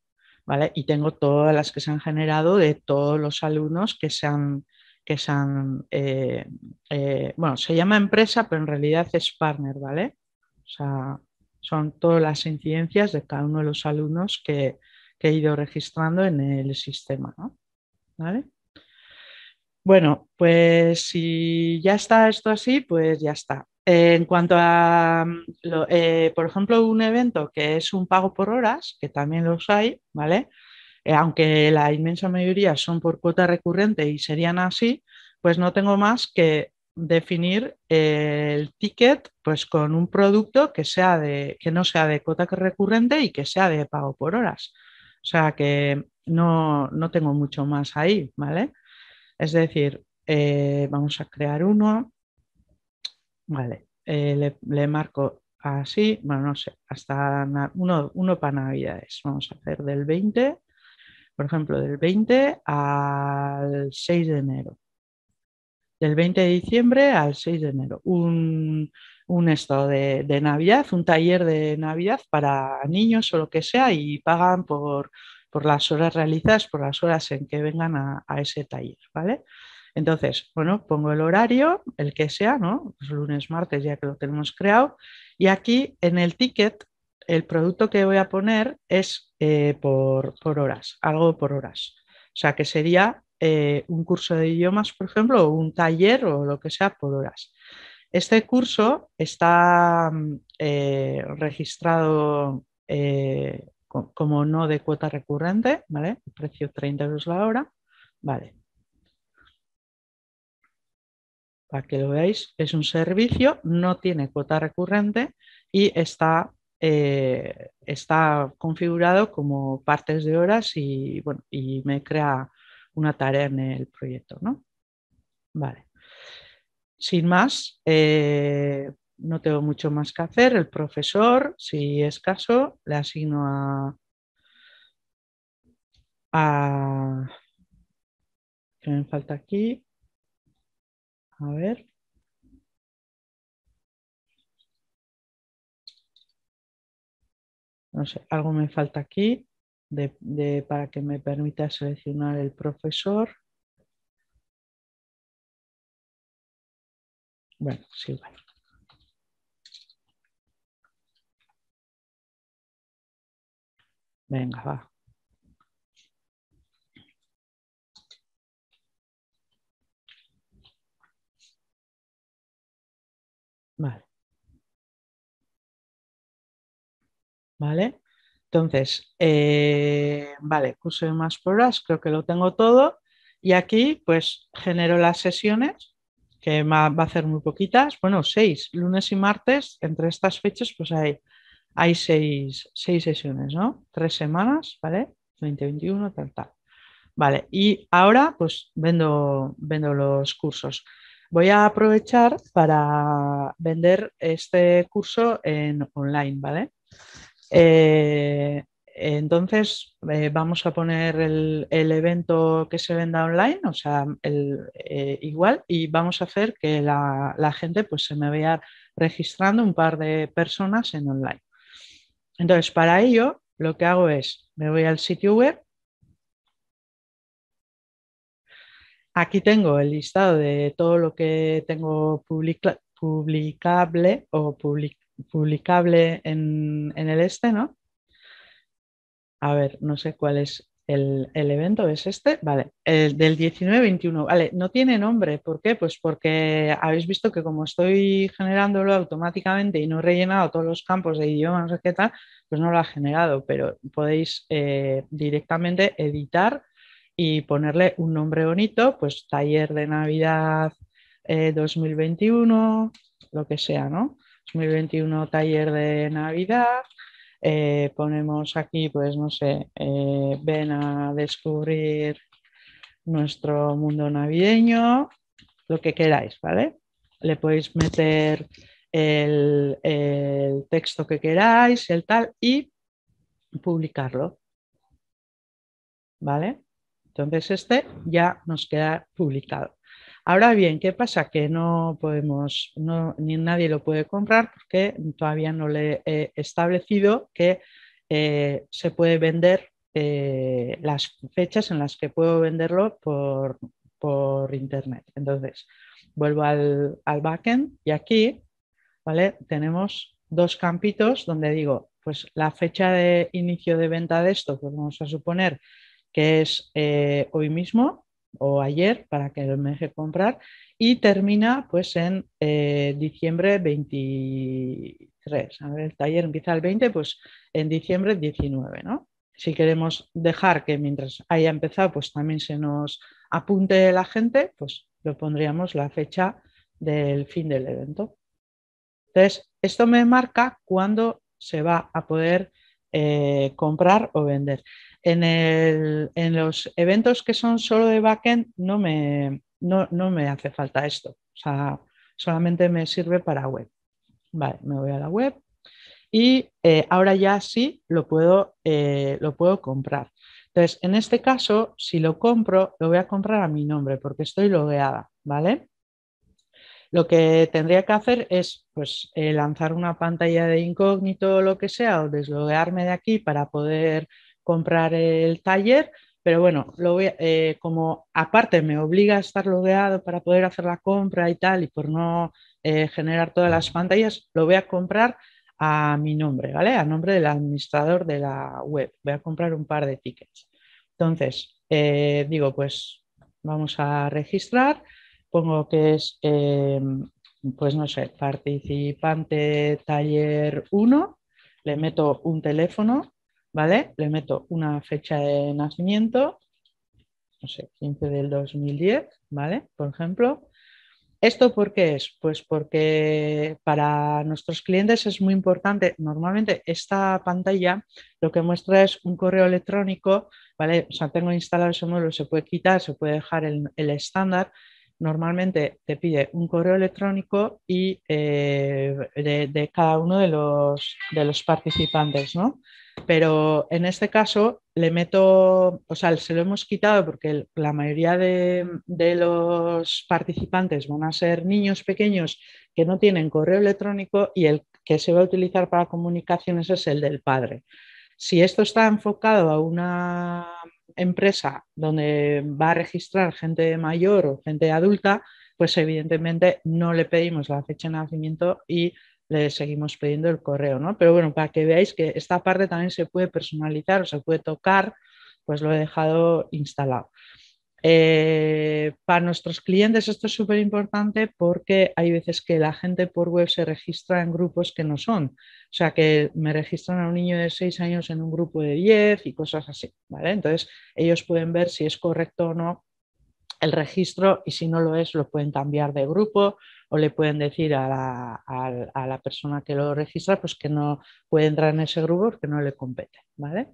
¿vale? Y tengo todas las que se han generado de todos los alumnos que se han, que se han, eh, eh, bueno, se llama empresa, pero en realidad es partner, ¿vale? O sea, son todas las incidencias de cada uno de los alumnos que, he ido registrando en el sistema, ¿Vale? Bueno, pues si ya está esto así, pues ya está. en cuanto a, mm, lo, eh, por ejemplo, un evento que es un pago por horas, que también los hay, ¿vale? Eh, aunque la inmensa mayoría son por cuota recurrente y serían así, pues no tengo más que definir eh, el ticket pues con un producto que sea de que no sea de cuota recurrente y que sea de pago por horas. O sea que no tengo mucho más ahí, ¿vale? Es decir, eh, vamos a crear uno. Vale, eh, le, marco así, bueno, no sé, hasta uno, para Navidades. Vamos a hacer del 20, por ejemplo, del 20 al 6 de enero. Del 20 de diciembre al 6 de enero. Un, un esto de, Navidad, un taller de Navidad para niños o lo que sea y pagan por, por las horas realizadas, por las horas en que vengan a, ese taller, ¿vale? Entonces, bueno, pongo el horario, el que sea, ¿no? Pues lunes, martes, ya que lo tenemos creado. Y aquí en el ticket, el producto que voy a poner es eh, por, por, horas, algo por horas. O sea, que sería eh, un curso de idiomas, por ejemplo, o un taller o lo que sea por horas. Este curso está mm, eh, registrado como no de cuota recurrente, ¿vale? precio 30 euros la hora, ¿vale? Para que lo veáis, es un servicio, no tiene cuota recurrente y está, eh, está configurado como partes de horas y, y me crea una tarea en el proyecto, ¿no? Vale. Sin más, eh, no tengo mucho más que hacer. El profesor, si es caso, le asigno a, ¿Qué me falta aquí? A ver. No sé, algo me falta aquí para que me permita seleccionar el profesor. Bueno, sí, bueno. Venga, va. Vale. Vale. Entonces, eh, vale, curso de más pruebas, creo que lo tengo todo. Y aquí, pues, genero las sesiones, que va a hacer muy poquitas, bueno, seis, lunes y martes, entre estas fechas, pues hay hay seis, sesiones, ¿no? Tres semanas, ¿vale? 2021, tal, tal. Vale, y ahora pues vendo, vendo los cursos. Voy a aprovechar para vender este curso en online, ¿vale? Eh, entonces, eh, vamos a poner el, evento que se venda online, o sea, el, eh, igual, y vamos a hacer que la, gente pues, se me vaya registrando un par de personas en online. Entonces, para ello, lo que hago es, me voy al sitio web. Aquí tengo el listado de todo lo que tengo publicable o publicable en, en el este, ¿no? A ver, no sé cuál es el, evento es este, vale, el del 19-21, vale, no tiene nombre, ¿por qué? Pues porque habéis visto que como estoy generándolo automáticamente y no he rellenado todos los campos de idioma, no qué tal, pues no lo ha generado, pero podéis eh, directamente editar y ponerle un nombre bonito, pues taller de Navidad 2021, eh, lo que sea, ¿no? 2021 taller de Navidad eh, ponemos aquí, pues no sé, eh, ven a descubrir nuestro mundo navideño, lo que queráis, ¿vale? Le podéis meter el, el texto que queráis, el tal, y publicarlo. ¿Vale? Entonces este ya nos queda publicado. Ahora bien, ¿qué pasa? Que no podemos, ni nadie lo puede comprar porque todavía no le he establecido que eh, se puede vender eh, las fechas en las que puedo venderlo por, internet. Entonces, vuelvo al, backend y aquí, ¿vale? Tenemos dos campitos donde digo, pues la fecha de inicio de venta de esto, pues vamos a suponer que es eh, hoy mismo, o ayer para que me deje comprar y termina pues en eh, diciembre 23. A ver, el taller empieza el 20, pues en diciembre 19, ¿no? Si queremos dejar que mientras haya empezado pues también se nos apunte la gente, pues lo pondríamos la fecha del fin del evento. Entonces, esto me marca cuándo se va a poder eh, comprar o vender en, los eventos que son solo de backend no me, no, me hace falta esto. O sea, solamente me sirve para web. Vale, me voy a la web y eh, ahora ya sí lo puedo, eh, lo puedo comprar. Entonces, en este caso, si lo compro, lo voy a comprar a mi nombre porque estoy logueada, ¿vale? Lo que tendría que hacer es pues, eh, lanzar una pantalla de incógnito o lo que sea o desloguearme de aquí para poder comprar el taller, pero bueno, lo voy eh, como aparte me obliga a estar logueado para poder hacer la compra y tal, y por no eh, generar todas las pantallas, lo voy a comprar a mi nombre, ¿vale? A nombre del administrador de la web. Voy a comprar un par de tickets. Entonces, eh, digo, pues vamos a registrar, pongo que es, em, pues no sé, participante taller 1, le meto un teléfono ¿vale? Le meto una fecha de nacimiento, no sé, 15 del 2010, ¿vale? Por ejemplo. ¿Esto por qué es? Pues porque para nuestros clientes es muy importante. Normalmente esta pantalla lo que muestra es un correo electrónico, ¿vale? sea, tengo instalado ese módulo, se puede quitar, se puede dejar el, el estándar. Normalmente te pide un correo electrónico y eh, de, cada uno de los, de los participantes, ¿no? Pero en este caso le meto, o sea, se lo hemos quitado porque la mayoría de, de los participantes van a ser niños pequeños que no tienen correo electrónico y el que se va a utilizar para comunicaciones es el del padre. Si esto está enfocado a una empresa donde va a registrar gente mayor o gente adulta, pues evidentemente no le pedimos la fecha de nacimiento y le seguimos pidiendo el correo, ¿no? Pero bueno, para que veáis que esta parte también se puede personalizar o se puede tocar, pues lo he dejado instalado. Eh, para nuestros clientes esto es súper importante porque hay veces que la gente por web se registra en grupos que no son. O sea, que me registran a un niño de 6 años en un grupo de 10 y cosas así, Entonces ellos pueden ver si es correcto o no el registro y si no lo es lo pueden cambiar de grupo o le pueden decir a la, persona que lo registra pues que no puede entrar en ese grupo porque no le compete, ¿vale?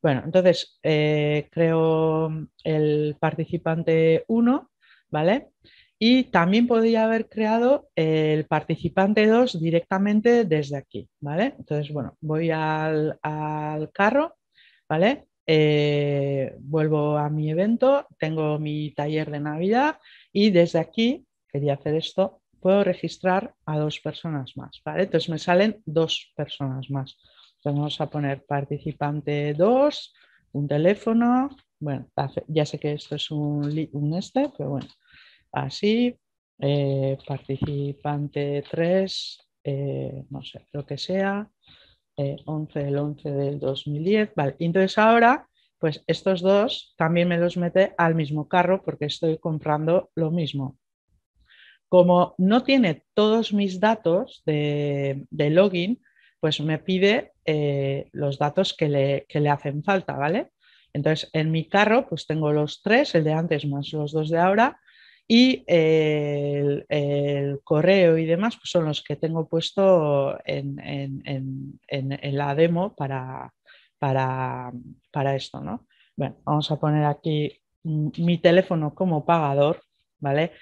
Bueno, entonces eh, creo el participante 1, ¿vale? Y también podría haber creado el participante 2 directamente desde aquí, ¿vale? Entonces, bueno, voy al, carro, ¿vale? Eh, vuelvo a mi evento, tengo mi taller de Navidad y desde aquí, quería hacer esto, puedo registrar a dos personas más, ¿vale? Entonces me salen dos personas más. vamos a poner participante 2, un teléfono, bueno, ya sé que esto es un, este, pero bueno, así, eh, participante 3, eh, no sé, lo que sea, 11 eh, del 11 del 2010, vale, entonces ahora pues estos dos también me los mete al mismo carro porque estoy comprando lo mismo. Como no tiene todos mis datos de, login, pues me pide eh, los datos que le, le, hacen falta, ¿vale? Entonces, en mi carro, pues tengo los tres, el de antes más los dos de ahora, y eh, el, correo y demás, pues son los que tengo puesto en, la demo para, para, para, esto, ¿no? Bueno, vamos a poner aquí mm, mi teléfono como pagador, ¿vale?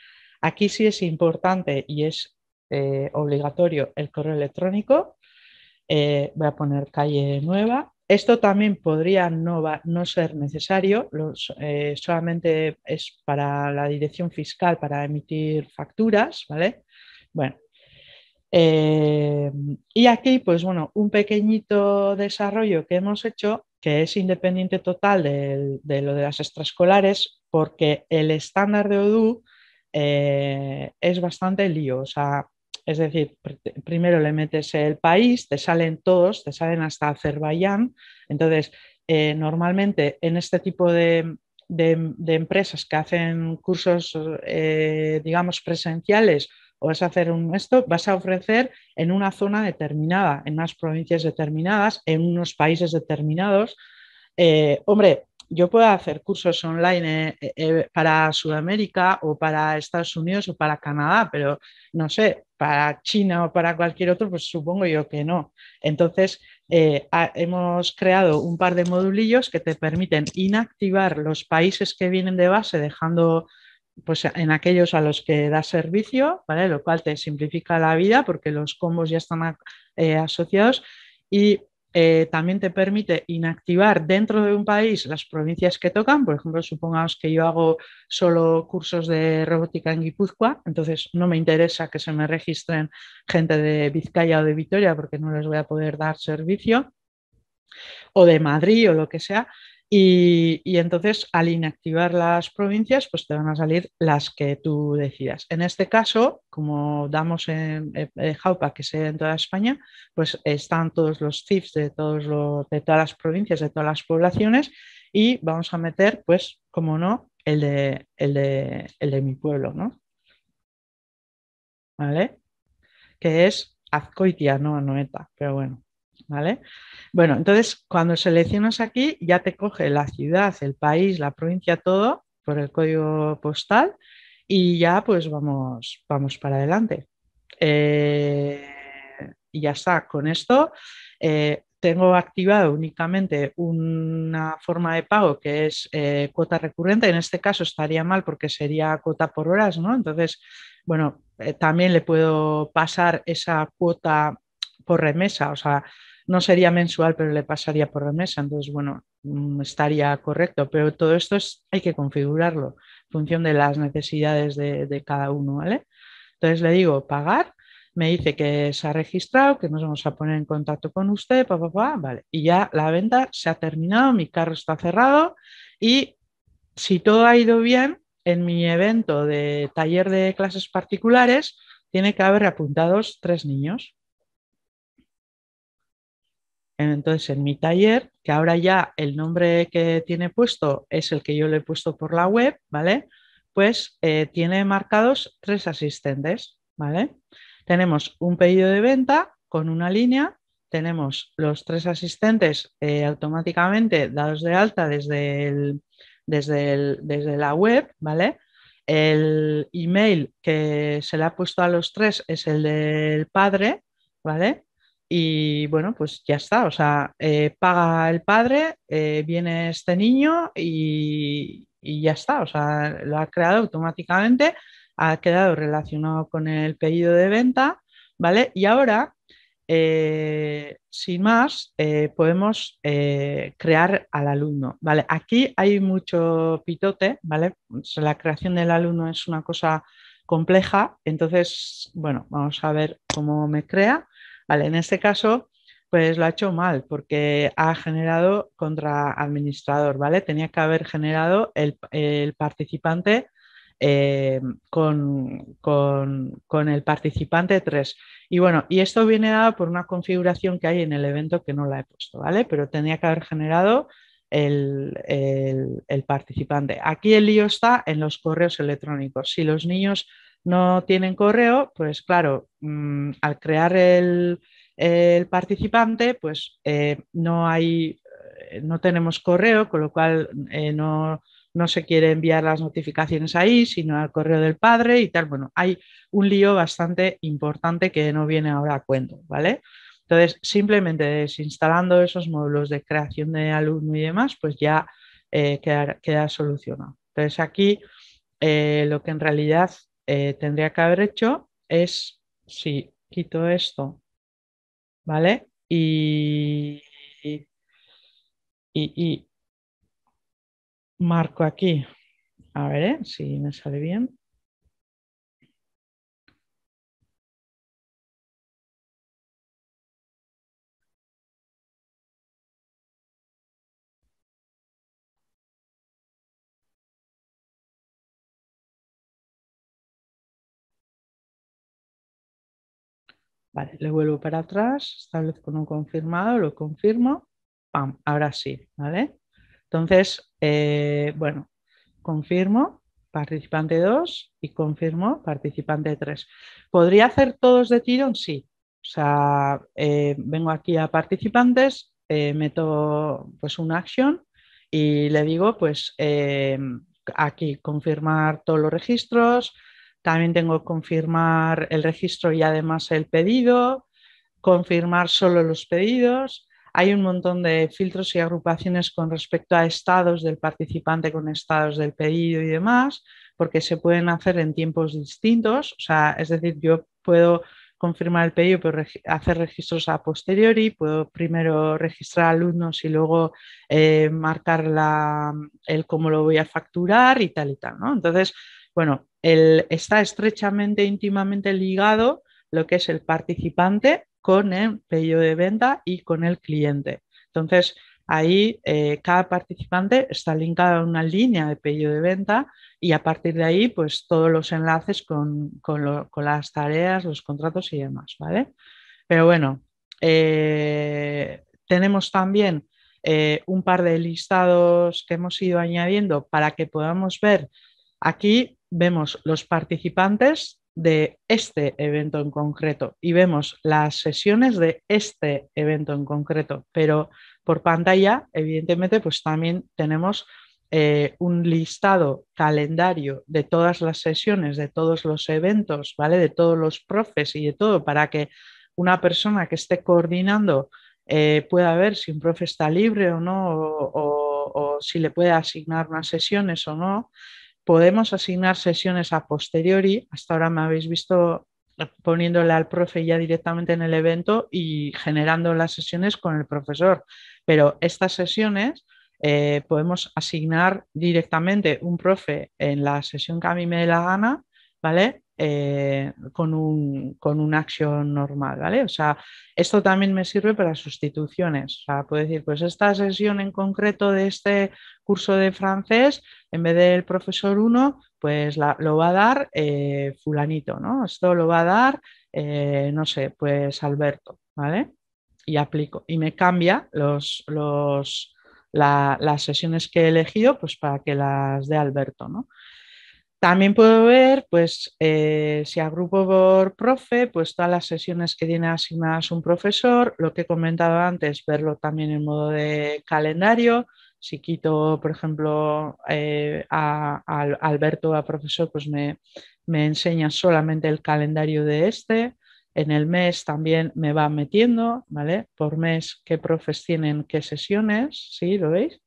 Aquí sí es importante y es eh, obligatorio el correo electrónico. Eh, voy a poner calle nueva. Esto también podría no, ser necesario, eh, solamente es para la dirección fiscal, para emitir facturas, ¿vale? Bueno, y aquí, pues bueno, un pequeñito desarrollo que hemos hecho, que es independiente total de, de lo de las extraescolares, porque el estándar de ODU eh, es bastante lío. O sea, es decir, primero le metes el país, te salen todos, te salen hasta Azerbaiyán. Entonces, eh, normalmente en este tipo de, empresas que hacen cursos, eh, digamos, presenciales, o vas a hacer un esto, vas a ofrecer en una zona determinada, en unas provincias determinadas, en unos países determinados. hombre, yo puedo hacer cursos online eh, eh, eh, para Sudamérica o para Estados Unidos o para Canadá, pero no sé, para China o para cualquier otro, pues supongo yo que no. Entonces, hemos creado un par de modulillos que te permiten inactivar los países que vienen de base, dejando pues en aquellos a los que da servicio, lo cual te simplifica la vida porque los combos ya están asociados y eh, también te permite inactivar dentro de un país las provincias que tocan. Por ejemplo, supongamos que yo hago solo cursos de robótica en Guipúzcoa, entonces no me interesa que se me registren gente de Vizcaya o de Vitoria porque no les voy a poder dar servicio, o de Madrid o lo que sea. Y, entonces al inactivar las provincias, pues te van a salir las que tú decidas. En este caso, como damos en, eh, eh, Jaupa, que es en toda España, pues están todos los CIFs de, todas las provincias, de todas las poblaciones, y vamos a meter, pues, como no, el de, mi pueblo, ¿no? ¿Vale? Que es Azcoitia, no Anoeta, pero bueno. ¿Vale? Bueno, entonces cuando seleccionas aquí ya te coge la ciudad, el país, la provincia, todo por el código postal y ya pues vamos, vamos para adelante. Eh, y ya está, con esto eh, tengo activado únicamente una forma de pago que es eh, cuota recurrente. En este caso estaría mal porque sería cuota por horas, ¿no? Entonces, bueno, también le puedo pasar esa cuota por remesa, o sea, no sería mensual, pero le pasaría por mesa. Entonces, bueno, mm, estaría correcto, pero todo esto es, hay que configurarlo en función de las necesidades de, de cada uno, ¿vale? Entonces le digo pagar, me dice que se ha registrado, que nos vamos a poner en contacto con usted, vale. Y ya la venta se ha terminado, mi carro está cerrado y si todo ha ido bien, en mi evento de taller de clases particulares tiene que haber apuntados tres niños. Entonces, en mi taller, que ahora ya el nombre que tiene puesto es el que yo le he puesto por la web, ¿vale? Pues eh, tiene marcados tres asistentes, ¿vale? Tenemos un pedido de venta con una línea, tenemos los tres asistentes eh, automáticamente dados de alta desde, desde, desde la web, ¿vale? El email que se le ha puesto a los tres es el del padre, ¿vale? y bueno, pues ya está, o sea, eh, paga el padre, eh, viene este niño y, ya está, o sea, lo ha creado automáticamente, ha quedado relacionado con el pedido de venta, ¿vale? Y ahora, eh, sin más, podemos crear al alumno, ¿vale? Aquí hay mucho pitote, ¿vale? la creación del alumno es una cosa compleja, entonces, bueno, vamos a ver cómo me crea. Vale, en este caso, pues lo ha hecho mal porque ha generado contra administrador, ¿vale? Tenía que haber generado el, participante eh, con, el participante 3. Y bueno, y esto viene dado por una configuración que hay en el evento que no la he puesto, ¿vale? Pero tenía que haber generado el participante. Aquí el lío está en los correos electrónicos. Si los niños no tienen correo, pues claro, mm, al crear el, participante, pues eh, no hay, eh, no tenemos correo, con lo cual eh, no, no, se quiere enviar las notificaciones ahí, sino al correo del padre y tal. Bueno, hay un lío bastante importante que no viene ahora a cuento, ¿vale? Entonces, simplemente desinstalando esos módulos de creación de alumno y demás, pues ya queda, solucionado. Entonces, aquí lo que en realidad eh, tendría que haber hecho es, si quito esto, ¿vale? Y, y, marco aquí, a ver eh, si me sale bien. Vale, le vuelvo para atrás, establezco un confirmado, lo confirmo, ¡pam! Ahora sí, ¿vale? Entonces, eh, bueno, confirmo, participante 2 y confirmo, participante 3. ¿Podría hacer todos de tirón? Sí. O sea, eh, vengo aquí a participantes, eh, meto pues un action y le digo pues aquí confirmar todos los registros, también tengo que confirmar el registro y además el pedido, confirmar solo los pedidos. Hay un montón de filtros y agrupaciones con respecto a estados del participante con estados del pedido y demás, porque se pueden hacer en tiempos distintos. O sea, es decir, yo puedo confirmar el pedido, pero hacer registros a posteriori, puedo primero registrar alumnos y luego eh, marcar el cómo lo voy a facturar y tal y tal, Entonces, bueno, está estrechamente, íntimamente ligado lo que es el participante con el pedido de venta y con el cliente. Entonces, ahí eh, cada participante está linkado a una línea de pedido de venta y a partir de ahí, pues todos los enlaces con, las tareas, los contratos y demás, ¿vale? Pero bueno, eh, tenemos también eh, un par de listados que hemos ido añadiendo para que podamos ver aquí vemos los participantes de este evento en concreto y vemos las sesiones de este evento en concreto, pero por pantalla, evidentemente, pues también tenemos eh, un listado calendario de todas las sesiones, de todos los eventos, ¿vale? De todos los profes y de todo, para que una persona que esté coordinando eh, pueda ver si un profe está libre o no, o, o si le puede asignar unas sesiones o no podemos asignar sesiones a posteriori. Hasta ahora me habéis visto poniéndole al profe ya directamente en el evento y generando las sesiones con el profesor. Pero estas sesiones eh, podemos asignar directamente un profe en la sesión que a mí me dé la gana, ¿vale? Eh, con, un, una acción normal, ¿vale? O sea, esto también me sirve para sustituciones. O sea, puedo decir, pues esta sesión en concreto de este curso de francés, en vez del profesor 1, pues lo va a dar eh, fulanito, ¿no? Esto lo va a dar, eh, no sé, pues Alberto, ¿vale? Y aplico. Y me cambia los, las sesiones que he elegido, pues para que las dé Alberto, ¿no? También puedo ver, pues, eh, si agrupo por profe, pues todas las sesiones que tiene asignadas un profesor, lo que he comentado antes, verlo también en modo de calendario. Si quito, por ejemplo, eh, a, Alberto a profesor, pues me, me enseña solamente el calendario de este. En el mes también me va metiendo, ¿vale? Por mes, qué profes tienen qué sesiones, ¿sí? ¿Lo veis?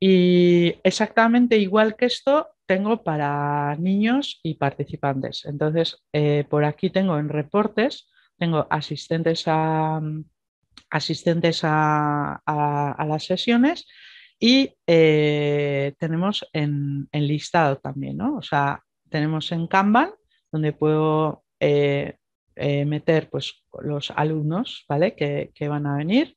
Y exactamente igual que esto, tengo para niños y participantes. Entonces, eh, por aquí tengo en reportes, tengo asistentes a mm, asistentes a, las sesiones y eh, tenemos en, en, listado también, ¿no? O sea, tenemos en Kanban, donde puedo eh, meter pues, los alumnos, ¿vale? que van a venir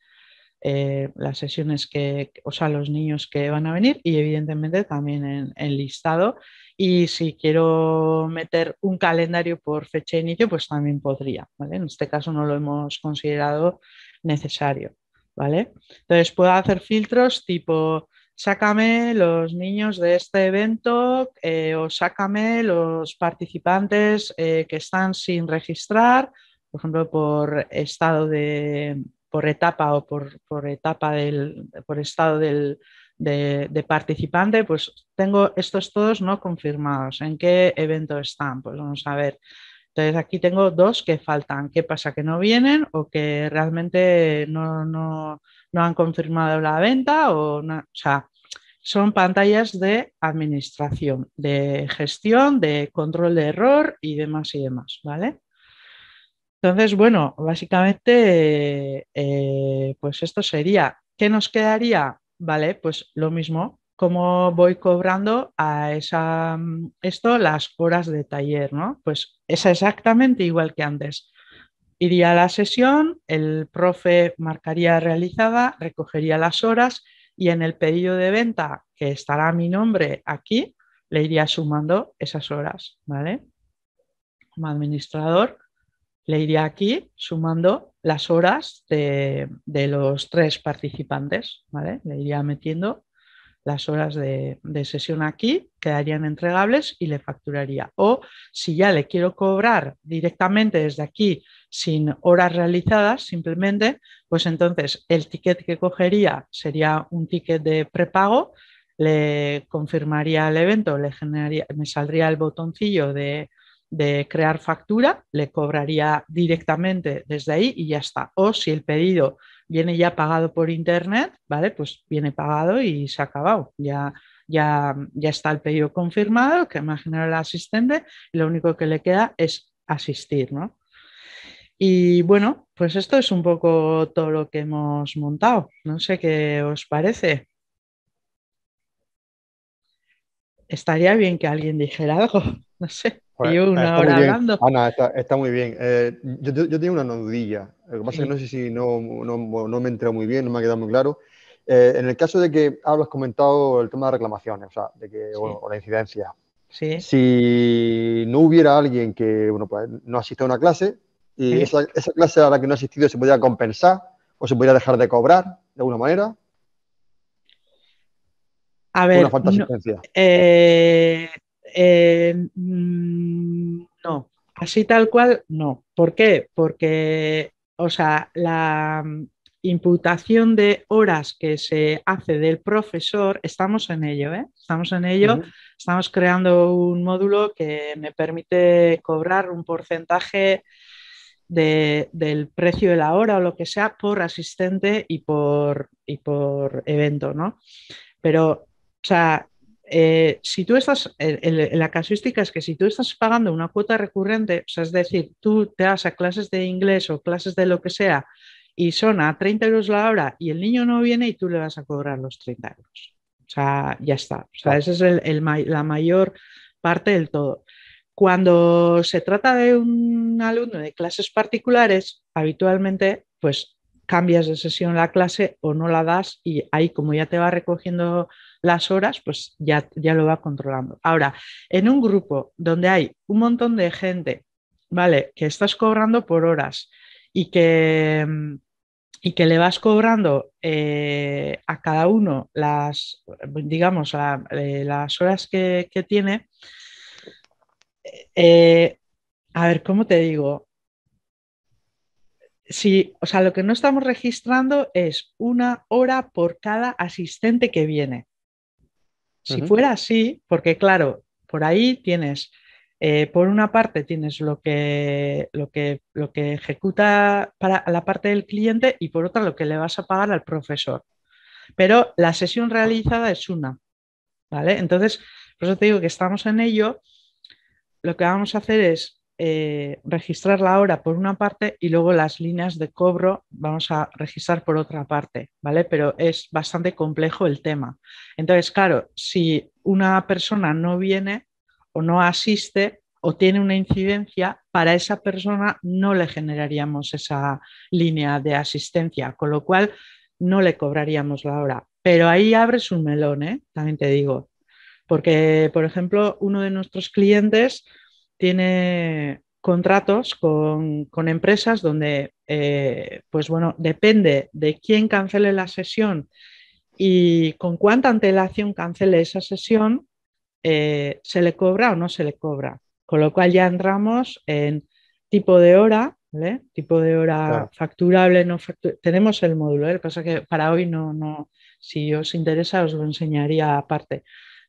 eh, las sesiones que, o sea, los niños que van a venir y evidentemente también en, listado. Y si quiero meter un calendario por fecha de inicio, pues también podría, ¿vale? En este caso no lo hemos considerado necesario, ¿vale? Entonces puedo hacer filtros tipo, sácame los niños de este evento eh, o sácame los participantes eh, que están sin registrar, por ejemplo, por estado de, por etapa o por, etapa del, por estado del, de, participante, pues tengo estos todos no confirmados. ¿En qué evento están? Pues vamos a ver. Entonces aquí tengo dos que faltan. ¿Qué pasa? ¿Que no vienen o que realmente no, no, no han confirmado la venta? O, o sea, son pantallas de administración, de gestión, de control de error y demás y demás, ¿vale? Entonces, bueno, básicamente, eh, pues esto sería. ¿Qué nos quedaría? Vale, pues lo mismo, cómo voy cobrando a esa, mm, esto las horas de taller, ¿no? Pues es exactamente igual que antes. Iría a la sesión, el profe marcaría realizada, recogería las horas y en el pedido de venta, que estará mi nombre aquí, le iría sumando esas horas, ¿vale? Como administrador le iría aquí sumando las horas de, los tres participantes, ¿vale? Le iría metiendo las horas de, de, sesión aquí, quedarían entregables y le facturaría. O si ya le quiero cobrar directamente desde aquí sin horas realizadas, simplemente, pues entonces el ticket que cogería sería un ticket de prepago, le confirmaría el evento, le generaría, me saldría el botoncillo de de crear factura, le cobraría directamente desde ahí y ya está. O si el pedido viene ya pagado por internet, ¿vale? Pues viene pagado y se ha acabado. Ya, ya, ya está el pedido confirmado, que imagina el asistente, lo único que le queda es asistir, ¿no? Y bueno, pues esto es un poco todo lo que hemos montado. No sé qué os parece. estaría bien que alguien dijera algo, no sé. Pues, una hora hablando. Ana, está, muy bien. Eh, yo, yo, una nodilla. Lo que pasa es que no sé si no, no, me he muy bien, no me ha quedado muy claro. Eh, en el caso de que hablas comentado el tema de reclamaciones, o sea, de que, o, la incidencia. Sí. Si no hubiera alguien que bueno, pues, no asista a una clase y esa, clase a la que no ha asistido se podía compensar o se podría dejar de cobrar de alguna manera, a ver. Eh, eh, mm, no, así tal cual, no. ¿Por qué? Porque, o sea, la mm, imputación de horas que se hace del profesor, estamos en ello, ¿eh? Estamos en ello, estamos creando un módulo que me permite cobrar un porcentaje del precio de la hora o lo que sea por asistente y por, y por evento, ¿no? Pero o sea, eh, si tú estás, la casuística es que si tú estás pagando una cuota recurrente, sea, es decir, tú te vas a clases de inglés o clases de lo que sea y son a 30 euros la hora y el niño no viene y tú le vas a cobrar los 30 euros. O sea, ya está. O sea, esa es la mayor parte del todo. Cuando se trata de un alumno de clases particulares, habitualmente, pues cambias de sesión la clase o no la das y ahí como ya te va recogiendo las horas, pues ya, ya lo va controlando. Ahora, en un grupo donde hay un montón de gente, ¿vale? Que estás cobrando por horas y que, y que le vas cobrando eh, a cada uno las, digamos, eh, las horas que, tiene. Eh, a ver, ¿cómo te digo? Sí, o sea, lo que no estamos registrando es una hora por cada asistente que viene. Si fuera así, porque claro, por ahí tienes, eh, por una parte tienes lo que, lo, que, lo que ejecuta para la parte del cliente y por otra lo que le vas a pagar al profesor. Pero la sesión realizada es una, ¿vale? Entonces, por eso te digo que estamos en ello. Lo que vamos a hacer es eh, registrar la hora por una parte y luego las líneas de cobro vamos a registrar por otra parte, ¿vale? Pero es bastante complejo el tema. Entonces, claro, si una persona no viene o no asiste o tiene una incidencia, para esa persona no le generaríamos esa línea de asistencia, con lo cual no le cobraríamos la hora. Pero ahí abres un melón, ¿eh? También te digo. Porque, por ejemplo, uno de nuestros clientes tiene contratos con, empresas donde, eh, pues bueno, depende de quién cancele la sesión y con cuánta antelación cancele esa sesión, eh, se le cobra o no se le cobra. Con lo cual ya entramos en tipo de hora, tipo de hora facturable, no Tenemos el módulo, ¿eh? que pasa que para hoy no, no, si os interesa os lo enseñaría aparte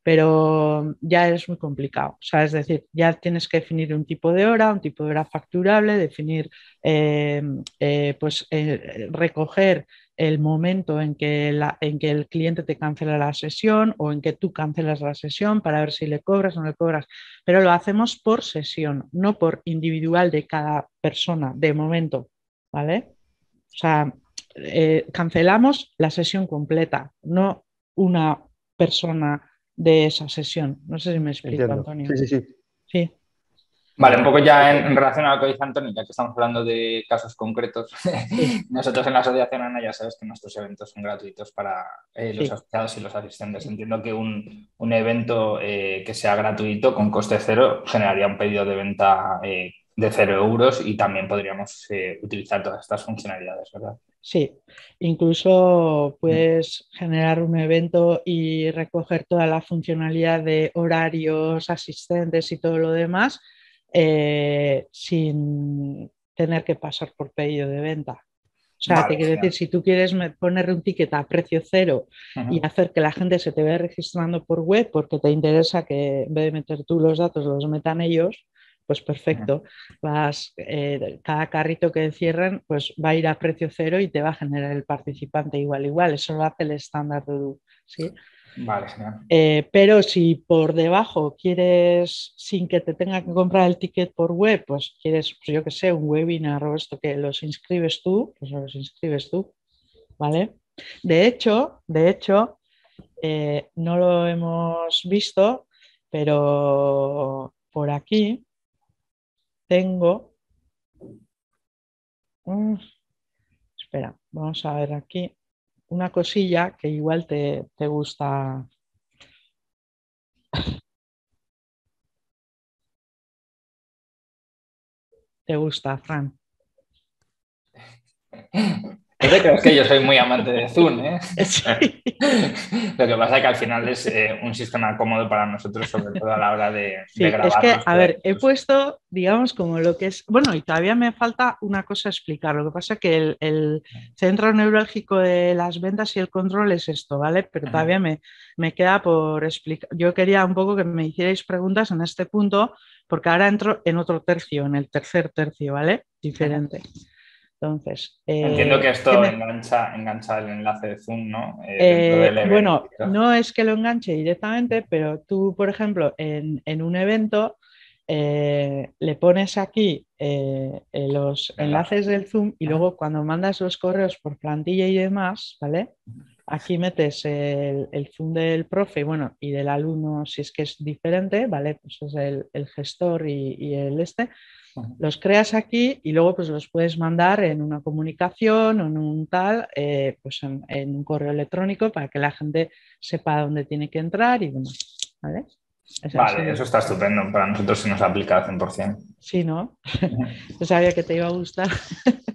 pero ya es muy complicado. O sea, es decir, ya tienes que definir un tipo de hora, un tipo de hora facturable, definir, eh, eh, pues eh, recoger el momento en que, en que el cliente te cancela la sesión o en que tú cancelas la sesión para ver si le cobras o no le cobras, pero lo hacemos por sesión, no por individual de cada persona de momento, ¿vale? O sea, cancelamos la sesión completa, no una persona de esa sesión. No sé si me explico, Antonio. Sí, sí, sí. Vale, un poco ya en, relación a lo que dice Antonio, ya que estamos hablando de casos concretos, nosotros en la Asociación Ana ya sabes que nuestros eventos son gratuitos para eh, los asociados y los asistentes. Entiendo que un, un evento eh, que sea gratuito con coste cero generaría un pedido de venta eh, de cero euros y también podríamos utilizar todas estas funcionalidades, ¿verdad? Sí, incluso puedes generar un evento y recoger toda la funcionalidad de horarios, asistentes y todo lo demás eh, sin tener que pasar por pedido de venta. O sea, te quiero decir, si tú quieres ponerle un ticket a precio cero y hacer que la gente se te vea registrando por web porque te interesa que en vez de meter tú los datos los metan ellos, pues perfecto. Vas, eh, cada carrito que encierran pues va a ir a precio cero y te va a generar el participante igual, igual. Eso lo hace el estándar de eh, pero si por debajo quieres, sin que te tenga que comprar el ticket por web, pues quieres, pues yo que sé, un webinar o esto que los inscribes tú, pues los inscribes tú, ¿vale? De hecho, de hecho, eh, no lo hemos visto, pero por aquí tengo... Mm, espera, vamos a ver aquí una cosilla que igual te, te gusta. te gusta, Fran. No que yo soy muy amante de Zoom, ¿eh? Lo que pasa es que al final es eh, un sistema cómodo para nosotros, sobre todo a la hora de, sí, Es que, a ver, he puesto, digamos, como lo que es. Bueno, y todavía me falta una cosa explicar. Lo que pasa es que el, centro neurálgico de las ventas y el control es esto, ¿vale? Pero todavía me, queda por explicar. Yo quería un poco que me hicierais preguntas en este punto, porque ahora entro en otro tercio, en el tercer tercio, ¿vale? Diferente. Entonces, Entiendo eh, que esto engancha, el enlace de Zoom, ¿no? Eh, eh, bueno, no es que lo enganche directamente, pero tú, por ejemplo, en, en un evento le pones aquí los enlaces del Zoom y luego cuando mandas los correos por plantilla y demás, ¿vale? Aquí metes el, Zoom del profe bueno, y del alumno si es que es diferente, ¿vale? Pues es el, gestor y, el este. los creas aquí y luego pues los puedes mandar en una comunicación o en un tal, eh, pues en, un correo electrónico para que la gente sepa dónde tiene que entrar y demás, ¿vale? vale, eso está estupendo. Para nosotros se nos aplica al 100%. Sí, ¿no? Yo sabía que te iba a gustar.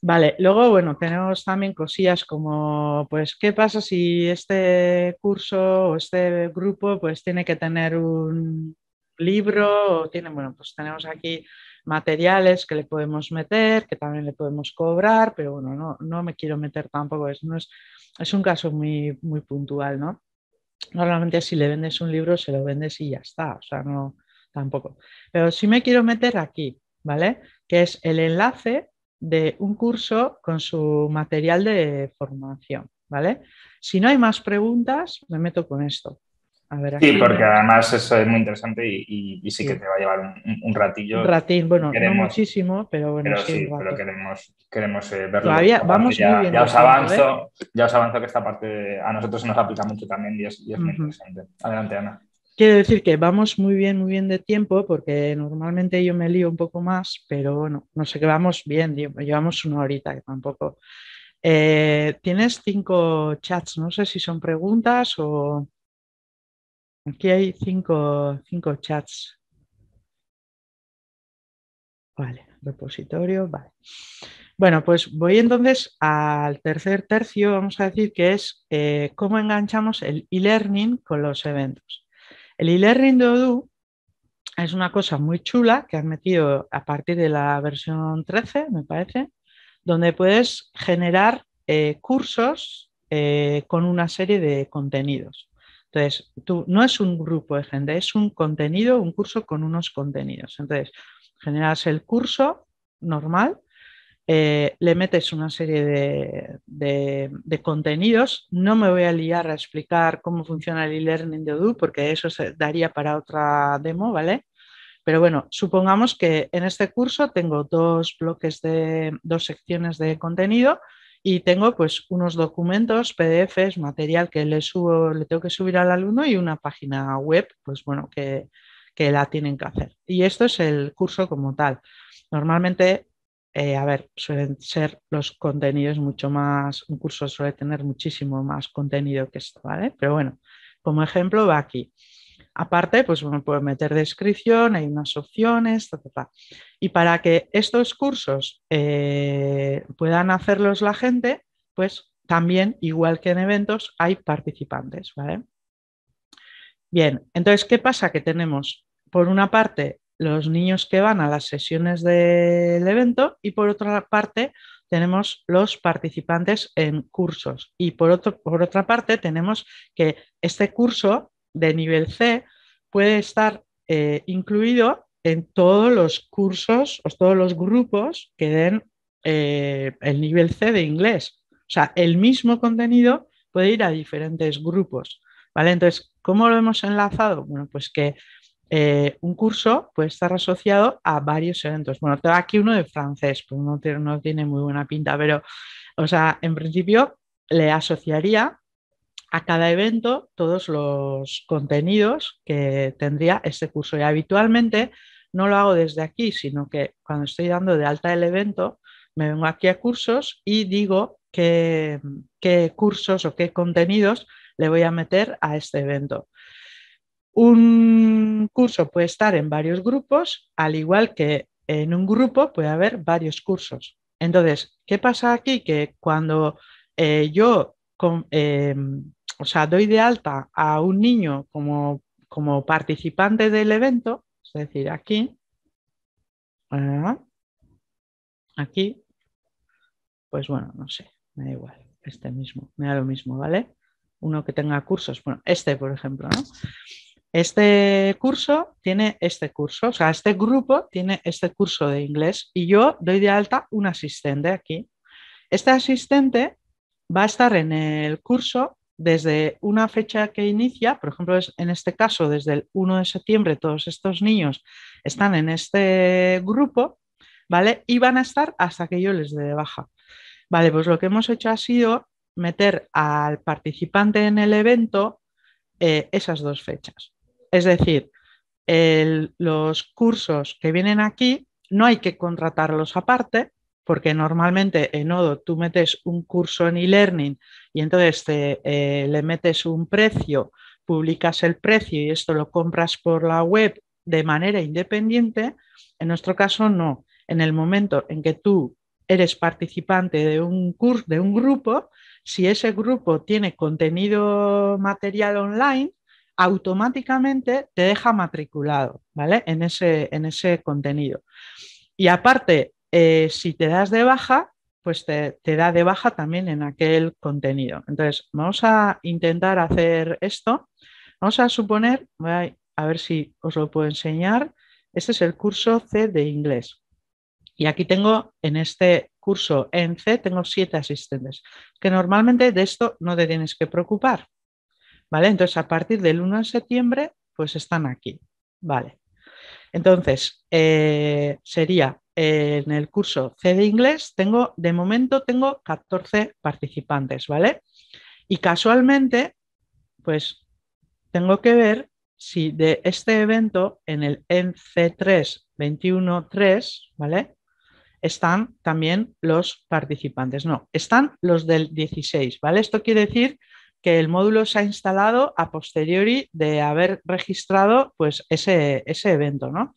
Vale, luego, bueno, tenemos también cosillas como, pues, ¿qué pasa si este curso o este grupo, pues, tiene que tener un libro o tiene, bueno, pues tenemos aquí materiales que le podemos meter, que también le podemos cobrar, pero bueno, no, no me quiero meter tampoco, es, es, un caso muy, puntual, ¿no? Normalmente si le vendes un libro, se lo vendes y ya está, o sea, no, tampoco. Pero si me quiero meter aquí, ¿vale? Que es el enlace de un curso con su material de formación, ¿vale? Si no hay más preguntas, me meto con esto. Sí, porque además eso es muy interesante y, sí, que te va a llevar un, ratillo. Un ratín, bueno, no muchísimo, pero bueno, sí, pero queremos, queremos eh, verlo. vamos ya, Ya os, ¿eh? avanzo, ya os avanzo que esta parte a nosotros nos aplica mucho también y es, muy interesante. Adelante, Ana. Quiero decir que vamos muy bien, muy bien de tiempo, porque normalmente yo me lío un poco más, pero bueno, no sé qué vamos bien, pues llevamos una horita que tampoco. Eh, tienes cinco chats, no sé si son preguntas o... Aquí hay cinco, chats. Vale, repositorio, vale. Bueno, pues voy entonces al tercer tercio, vamos a decir que es eh, cómo enganchamos el e-learning con los eventos. El e-learning es una cosa muy chula que han metido a partir de la versión 13, me parece, donde puedes generar eh, cursos eh, con una serie de contenidos. Entonces, tú, no es un grupo de gente, es un contenido, un curso con unos contenidos. Entonces, generas el curso normal eh, le metes una serie de, contenidos. No me voy a liar a explicar cómo funciona el e-learning de Odoo, porque eso se daría para otra demo, ¿vale? Pero bueno, supongamos que en este curso tengo dos bloques de dos secciones de contenido y tengo pues unos documentos, PDFs, material que le subo, le tengo que subir al alumno y una página web, pues bueno, que la tienen que hacer. Y esto es el curso como tal. Normalmente eh, a ver, suelen ser los contenidos mucho más, un curso suele tener muchísimo más contenido que esto, ¿vale? Pero bueno, como ejemplo va aquí. Aparte, pues me puedo meter descripción, hay unas opciones, ta, Y para que estos cursos eh, puedan hacerlos la gente, pues también, igual que en eventos, hay participantes, ¿vale? Bien, entonces, ¿qué pasa? Que tenemos, por una parte, los niños que van a las sesiones del evento y por otra parte tenemos los participantes en cursos y por, otro, por otra parte tenemos que este curso de nivel C puede estar eh, incluido en todos los cursos o todos los grupos que den eh, el nivel C de inglés. O sea, el mismo contenido puede ir a diferentes grupos. ¿Vale? Entonces, ¿cómo lo hemos enlazado? Bueno, pues que eh, un curso puede estar asociado a varios eventos. Bueno, tengo aquí uno de francés, pues no, tiene muy buena pinta, pero, o sea, en principio le asociaría a cada evento todos los contenidos que tendría este curso. Y habitualmente no lo hago desde aquí, sino que cuando estoy dando de alta el evento, me vengo aquí a cursos y digo qué cursos o qué contenidos le voy a meter a este evento. Un curso puede estar en varios grupos, al igual que en un grupo puede haber varios cursos. Entonces, ¿qué pasa aquí? Que cuando eh, yo em, o sea, doy de alta a un niño como, como participante del evento, es decir, aquí, ah, aquí, pues bueno, no sé, me da igual, este mismo, me da lo mismo, ¿vale? Uno que tenga cursos, bueno, este por ejemplo, ¿no? este curso tiene este curso, o sea, este grupo tiene este curso de inglés y yo doy de alta un asistente aquí. Este asistente va a estar en el curso desde una fecha que inicia, por ejemplo, en este caso, desde el 1 de septiembre, todos estos niños están en este grupo, ¿vale? Y van a estar hasta que yo les dé baja. Vale, pues lo que hemos hecho ha sido meter al participante en el evento eh, esas dos fechas. Es decir, los cursos que vienen aquí no hay que contratarlos aparte, porque normalmente en Odo tú metes un curso en e-learning y entonces eh, le metes un precio, publicas el precio y esto lo compras por la web de manera independiente. En nuestro caso, no. En el momento en que tú eres participante de un curso, de un grupo, si ese grupo tiene contenido material online, automáticamente te deja matriculado, ¿vale? En ese, ese contenido. Y aparte, eh, si te das de baja, pues te, da de baja también en aquel contenido. Entonces, vamos a intentar hacer esto. Vamos a suponer, voy a ver si os lo puedo enseñar. Este es el curso C de inglés. Y aquí tengo en este curso en C, tengo siete asistentes, que normalmente de esto no te tienes que preocupar, ¿Vale? Entonces, a partir del 1 de septiembre, pues están aquí. Vale. Entonces, eh, sería eh, en el curso C de inglés, tengo, de momento tengo 14 participantes, ¿vale? Y casualmente, pues tengo que ver si de este evento en el e NC3 ¿vale? Están también los participantes. No, están los del 16, ¿vale? Esto quiere decir que el módulo se ha instalado a posteriori de haber registrado pues, ese, ese evento, ¿no?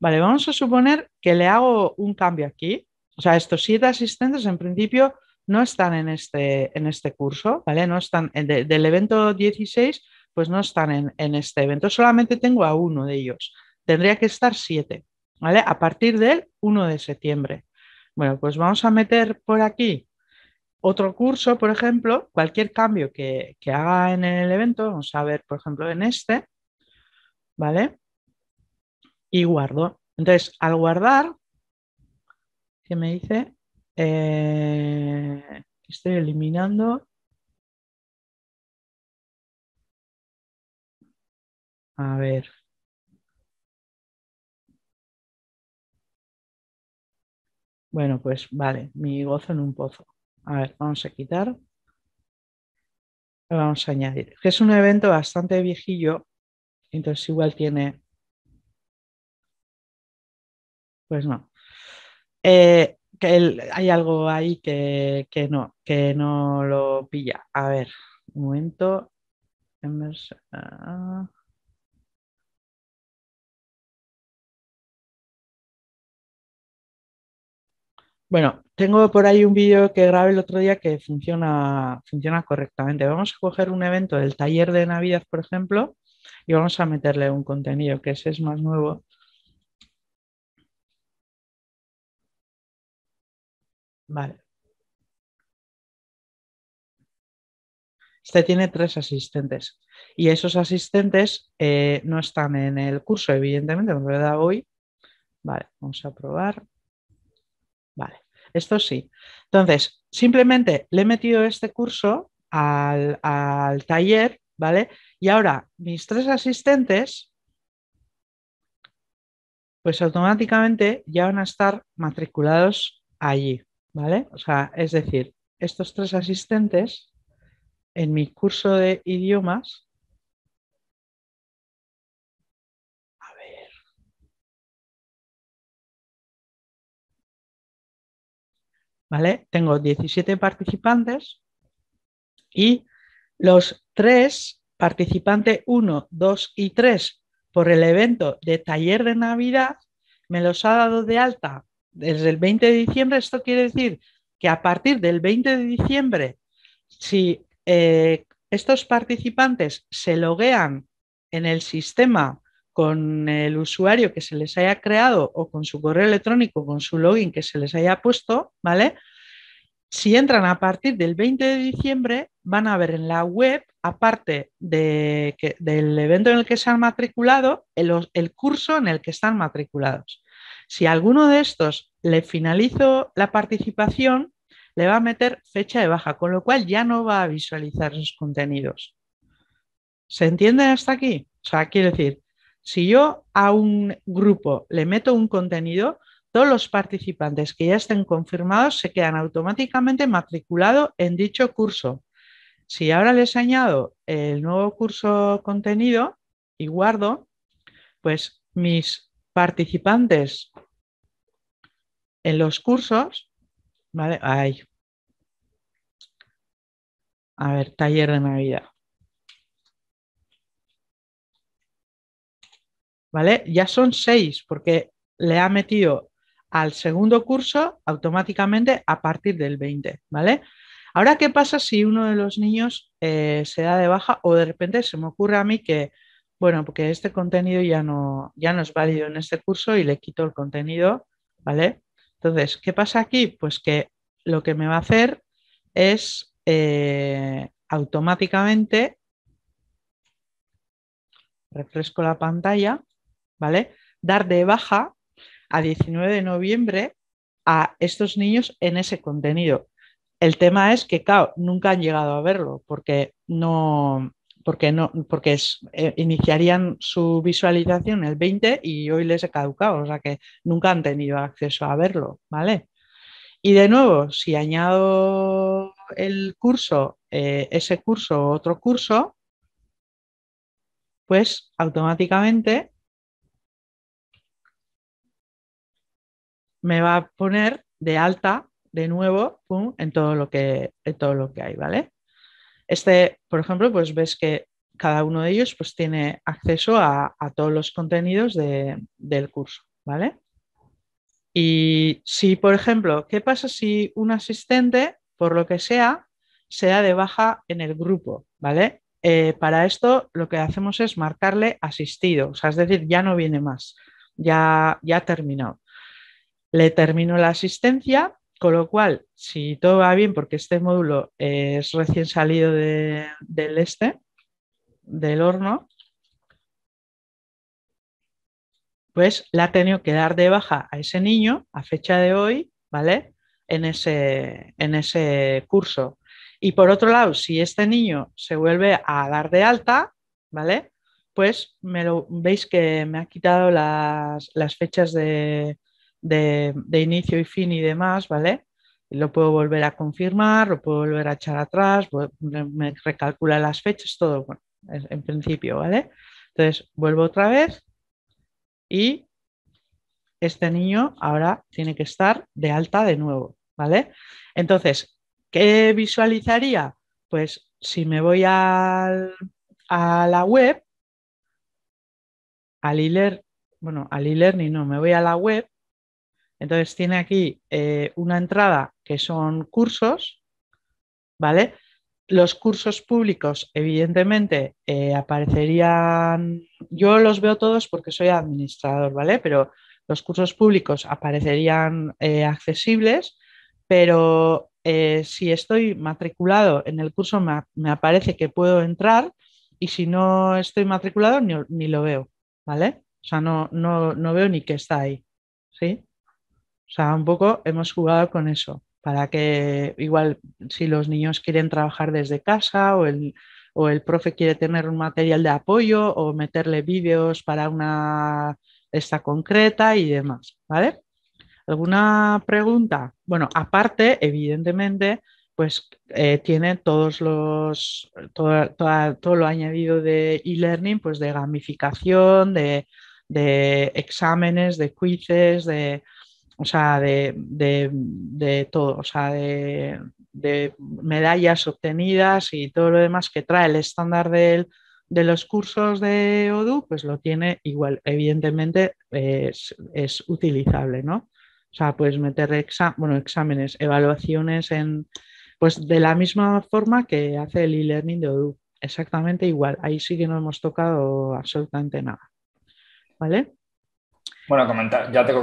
Vale, vamos a suponer que le hago un cambio aquí. O sea, estos siete asistentes en principio no están en este, en este curso, ¿vale? No están eh, del evento 16, pues no están en, en, este evento. Solamente tengo a uno de ellos. Tendría que estar siete, ¿vale? A partir del 1 de septiembre. Bueno, pues vamos a meter por aquí otro curso, por ejemplo, cualquier cambio que, haga en el evento, vamos a ver, por ejemplo, en este, ¿vale? Y guardo. Entonces, al guardar, ¿Qué me dice? Eh, estoy eliminando. A ver. Bueno, pues vale, mi gozo en un pozo. A ver, vamos a quitar. vamos a añadir. es un evento bastante viejillo, entonces igual tiene... Pues no. Eh, que hay algo ahí que, no, que no lo pilla. A ver, un momento. Ah. Bueno, tengo por ahí un vídeo que grabé el otro día que funciona, correctamente. Vamos a coger un evento del taller de Navidad, por ejemplo, y vamos a meterle un contenido que ese es más nuevo. Vale. Este tiene tres asistentes y esos asistentes eh, no están en el curso, evidentemente, en lo hoy. Vale, vamos a probar. Vale, esto sí. Entonces, simplemente le he metido este curso al, al taller, ¿vale? Y ahora mis tres asistentes, pues automáticamente ya van a estar matriculados allí, ¿vale? O sea, es decir, estos tres asistentes en mi curso de idiomas Tengo 17 participantes y los tres, participante 1, 2 y 3, por el evento de taller de Navidad, me los ha dado de alta desde el 20 de diciembre. Esto quiere decir que a partir del 20 de diciembre, si eh, estos participantes se loguean en el sistema con el usuario que se les haya creado o con su correo electrónico, con su login que se les haya puesto, ¿vale? Si entran a partir del 20 de diciembre, van a ver en la web, aparte del evento en el que se han matriculado, el, curso en el que están matriculados. Si a alguno de estos le finalizo la participación, le va a meter fecha de baja, con lo cual ya no va a visualizar sus contenidos. ¿Se entiende hasta aquí? O sea, quiero decir, si yo a un grupo le meto un contenido, todos los participantes que ya estén confirmados se quedan automáticamente matriculados en dicho curso. Si ahora les añado el nuevo curso contenido y guardo, pues mis participantes en los cursos, ¿vale? Ay. A ver, taller de Navidad. ¿vale? Ya son seis porque le ha metido al segundo curso automáticamente a partir del 20, ¿vale? Ahora, ¿qué pasa si uno de los niños eh, se da de baja o de repente se me ocurre a mí que, bueno, porque este contenido ya no, ya no es válido en este curso y le quito el contenido, ¿vale? Entonces, ¿qué pasa aquí? Pues que lo que me va a hacer es eh, automáticamente, refresco la pantalla, ¿vale? Dar de baja a 19 de noviembre a estos niños en ese contenido. El tema es que, nunca han llegado a verlo porque no, porque no, porque eh, iniciarían su visualización el 20 y hoy les he caducado, o sea que nunca han tenido acceso a verlo, ¿vale? Y de nuevo, si añado el curso, eh, ese curso otro curso, pues automáticamente me va a poner de alta de nuevo en, todo lo que, todo lo que hay, ¿vale? Este, por ejemplo, pues ves que cada uno de ellos pues tiene acceso a, todos los contenidos del curso, ¿vale? Y si, por ejemplo, ¿qué pasa si un asistente, por lo que sea, sea de baja en el grupo, ¿vale? Eh, para esto lo que hacemos es marcarle asistido, o sea, es decir, ya no viene más, ya, ya terminó le termino la asistencia, con lo cual, si todo va bien, porque este módulo es recién salido del este, del horno, pues la ha tenido que dar de baja a ese niño a fecha de hoy, ¿vale? En ese, en ese curso. Y por otro lado, si este niño se vuelve a dar de alta, ¿vale? Pues me lo veis que me ha quitado las fechas de, de, inicio y fin y demás, ¿vale? Lo puedo volver a confirmar, lo puedo volver a echar atrás, pues, me recalcula las fechas, todo, en principio, ¿vale? Entonces, vuelvo otra vez y este niño ahora tiene que estar de alta de nuevo, ¿vale? Entonces, ¿qué visualizaría? Pues si me voy a la web, al e bueno, al e-learning no, me voy a la web, entonces tiene aquí eh, una entrada que son cursos, ¿vale? Los cursos públicos, evidentemente, eh, aparecerían, yo los veo todos porque soy administrador, ¿vale? Pero los cursos públicos aparecerían eh, accesibles, pero si estoy matriculado en el curso me, aparece que puedo entrar y si no estoy matriculado ni, lo veo, ¿vale? O sea, no, no veo ni que está ahí, ¿sí? O sea, un poco hemos jugado con eso, para que igual si los niños quieren trabajar desde casa o el, o el profe quiere tener un material de apoyo o meterle vídeos para una esta concreta y demás, ¿vale? ¿Alguna pregunta? Bueno, aparte, evidentemente, pues eh, tiene todos los, todo, lo añadido de e-learning, pues de gamificación, de, de exámenes, de quizzes, de, o sea, de, todo, o sea, de, medallas obtenidas y todo lo demás que trae el estándar del, de los cursos de ODU, pues lo tiene igual, evidentemente es, utilizable, ¿no? O sea, pues meter bueno, exámenes, evaluaciones en, pues de la misma forma que hace el e-learning de ODU, exactamente igual, ahí sí que no hemos tocado absolutamente nada, ¿vale? Bueno, comentar, ya te lo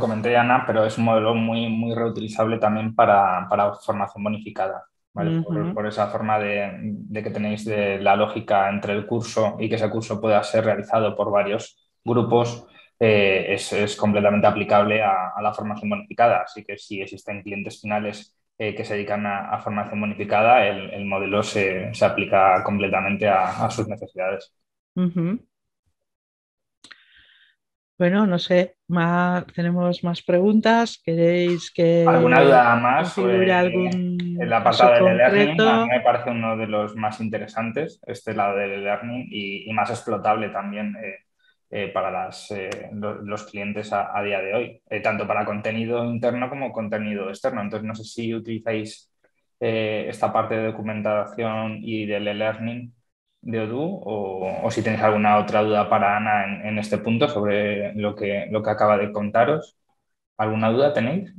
comenté, Ana, pero es un modelo muy, muy reutilizable también para, formación bonificada. por, esa forma de, que tenéis la lógica entre el curso y que ese curso pueda ser realizado por varios grupos, eh, es, completamente aplicable a, la formación bonificada. Así que si existen clientes finales eh, que se dedican a, formación bonificada, el, modelo se, aplica completamente a, sus necesidades. Bueno, no sé, tenemos más preguntas. ¿Queréis que. ¿Alguna duda más? Sobre algún el apartado del learning me parece uno de los más interesantes, este lado del learning y, más explotable también eh, eh, para eh, los clientes a, a, día de hoy, tanto para contenido interno como contenido externo. Entonces, no sé si utilizáis esta parte de documentación y del e-learning de Odu o, si tenéis alguna otra duda para Ana en, este punto sobre lo que, lo que acaba de contaros. ¿Alguna duda tenéis?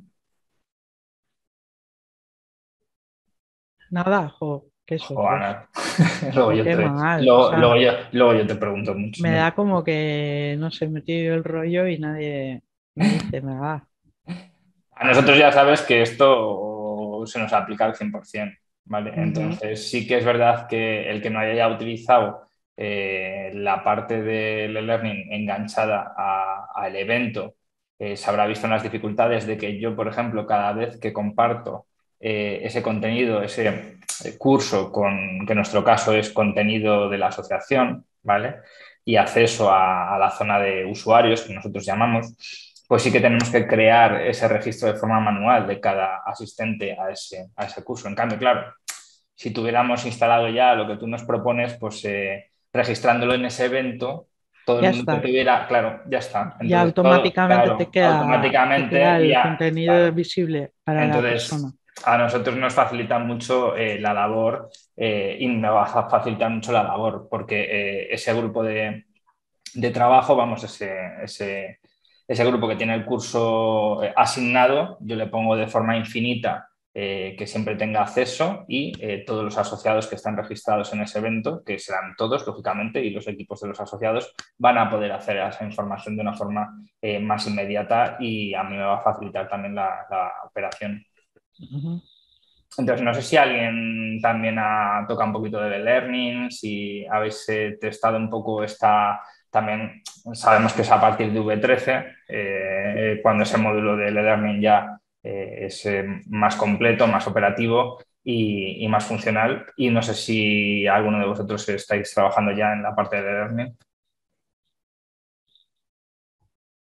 Nada, jo, pues. qué eso. Ana. Ah, luego, yo te, pregunto mucho. Me da como que no se me el rollo y nadie me dice A nosotros ya sabes que esto se nos aplica al 100%. Entonces sí que es verdad que el que no haya utilizado eh, la parte del learning enganchada al evento eh, se habrá visto en las dificultades de que yo, por ejemplo, cada vez que comparto eh, ese contenido, ese curso, con, que en nuestro caso es contenido de la asociación, ¿vale? Y acceso a la zona de usuarios, que nosotros llamamos, pues sí que tenemos que crear ese registro de forma manual de cada asistente a ese, a ese curso. En cambio, claro, si tuviéramos instalado ya lo que tú nos propones, pues eh, registrándolo en ese evento, todo el mundo tuviera, claro, ya está. Y automáticamente te queda, automáticamente el contenido visible para Entonces, A nosotros nos facilita mucho eh, la labor eh, y nos va a facilitar mucho la labor porque ese grupo de, trabajo, vamos, ese, ese ese grupo que tiene el curso eh, asignado, yo le pongo de forma infinita eh, que siempre tenga acceso y eh, todos los asociados que están registrados en ese evento, que serán todos, lógicamente, y los equipos de los asociados, van a poder hacer esa información de una forma más inmediata y a mí me va a facilitar también la, operación. Entonces, no sé si alguien también ha un poquito de learning, si habéis testado un poco esta también sabemos que es a partir de V13, eh, cuando ese módulo de e-learning ya eh, es eh, más completo, más operativo y, más funcional. Y no sé si alguno de vosotros estáis trabajando ya en la parte de e-learning.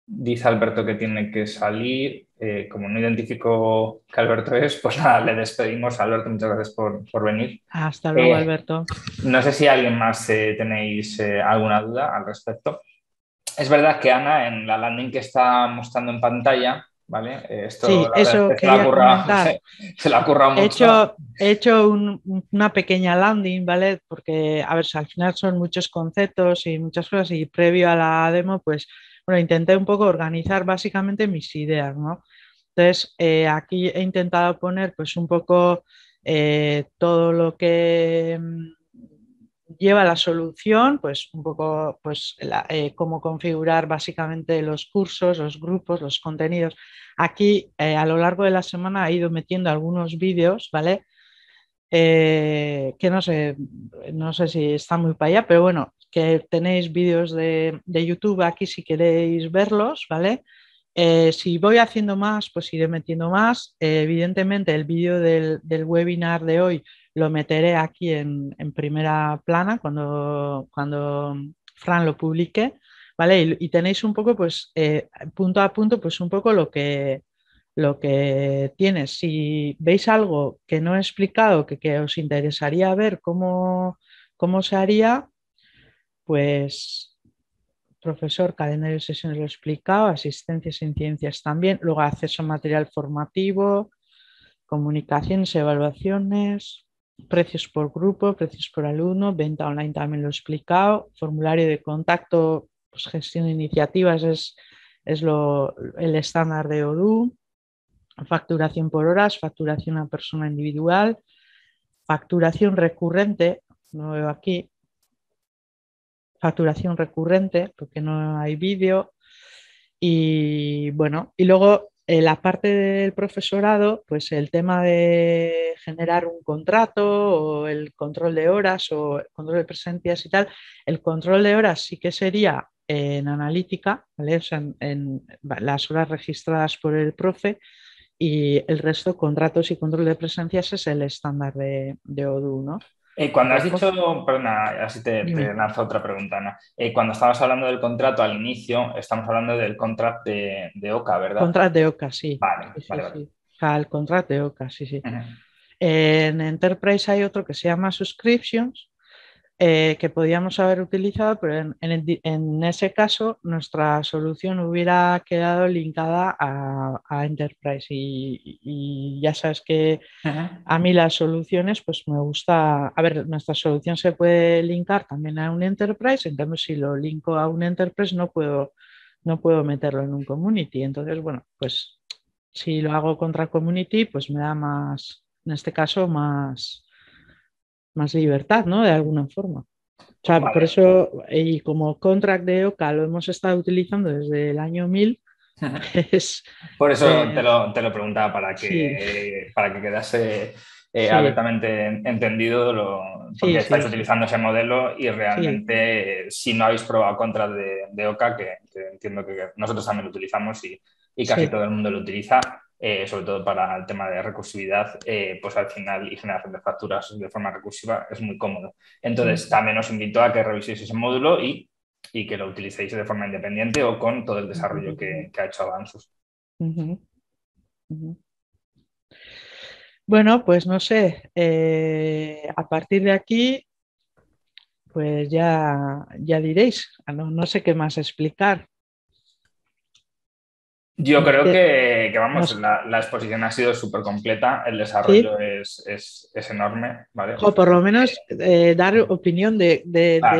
Dice Alberto que tiene que salir. Eh, como no identifico que Alberto es, pues nada, le despedimos a Alberto. Muchas gracias por, venir. Hasta luego, eh, Alberto. No sé si alguien más eh, tenéis alguna duda al respecto. Es verdad que Ana, en la landing que está mostrando en pantalla, ¿vale? Esto sí, eso se, la ha currado mucho. He hecho, he hecho una pequeña landing, ¿vale? Porque, a ver, al final son muchos conceptos y muchas cosas y previo a la demo, pues bueno, intenté un poco organizar básicamente mis ideas, ¿no? Entonces, eh, aquí he intentado poner pues un poco eh, todo lo que mm, lleva la solución, pues un poco pues, eh, cómo configurar básicamente los cursos, los grupos, los contenidos. Aquí a lo largo de la semana he ido metiendo algunos vídeos, ¿vale? que no sé, no sé si está muy para allá, pero bueno, que tenéis vídeos de, YouTube aquí si queréis verlos, ¿vale? Eh, si voy haciendo más, pues iré metiendo más. Eh, evidentemente, el vídeo del, webinar de hoy lo meteré aquí en, primera plana cuando, cuando, Fran lo publique, ¿vale? Y, tenéis un poco, pues, eh, punto a punto, pues un poco lo que, lo que tienes. Si veis algo que no he explicado, que, os interesaría ver cómo, cómo se haría, pues profesor, cadena de sesiones lo he explicado, asistencias en ciencias también, luego acceso a material formativo, comunicaciones, evaluaciones, precios por grupo, precios por alumno, venta online también lo he explicado, formulario de contacto, pues, gestión de iniciativas es, lo, el estándar de ODU, facturación por horas, facturación a persona individual, facturación recurrente, no veo aquí, facturación recurrente, porque no hay vídeo. Y bueno, y luego eh, la parte del profesorado, pues el tema de generar un contrato o el control de horas o el control de presencias y tal, el control de horas sí que sería en analítica, ¿vale? en, las horas registradas por el profe y el resto, contratos y control de presencias, es el estándar de, de ODU, ¿no? Eh, cuando has dicho, perdona, así te, te otra pregunta, Ana. Eh, cuando estabas hablando del contrato al inicio, estamos hablando del contrato de, OCA, ¿verdad? Contrato de OCA, sí. Vale, vale, el contrato de OCA, sí, sí. En Enterprise hay otro que se llama Subscriptions, eh, que podíamos haber utilizado, pero en, ese caso nuestra solución hubiera quedado linkada a, Enterprise y, ya sabes que a mí las soluciones, pues me gusta, a ver, nuestra solución se puede linkar también a un Enterprise, en si lo linko a un Enterprise no puedo, no puedo meterlo en un community, entonces bueno, pues si lo hago contra community, pues me da más, en este caso, más, más libertad, ¿no? De alguna forma. O sea, por eso, y como contract de OCA lo hemos estado utilizando desde el año 1000, es, pues, por eso eh, te, lo, preguntaba, para que, para que quedase eh, abiertamente entendido, lo, porque estáis utilizando ese modelo y realmente, eh, si no habéis probado contract de, de OCA, que, entiendo que nosotros también lo utilizamos y, y casi todo el mundo lo utiliza, eh, sobre todo para el tema de recursividad, eh, pues al final y generación de facturas de forma recursiva es muy cómodo. Entonces, mm. también os invito a que reviséis ese módulo y, que lo utilicéis de forma independiente o con todo el desarrollo que, ha hecho Avansus. Bueno, pues no sé, eh, a partir de aquí, pues ya, ya diréis, ah, no sé qué más explicar. Yo creo que, vamos, la, exposición ha sido súper completa, el desarrollo es, enorme, O por lo menos eh, dar opinión de,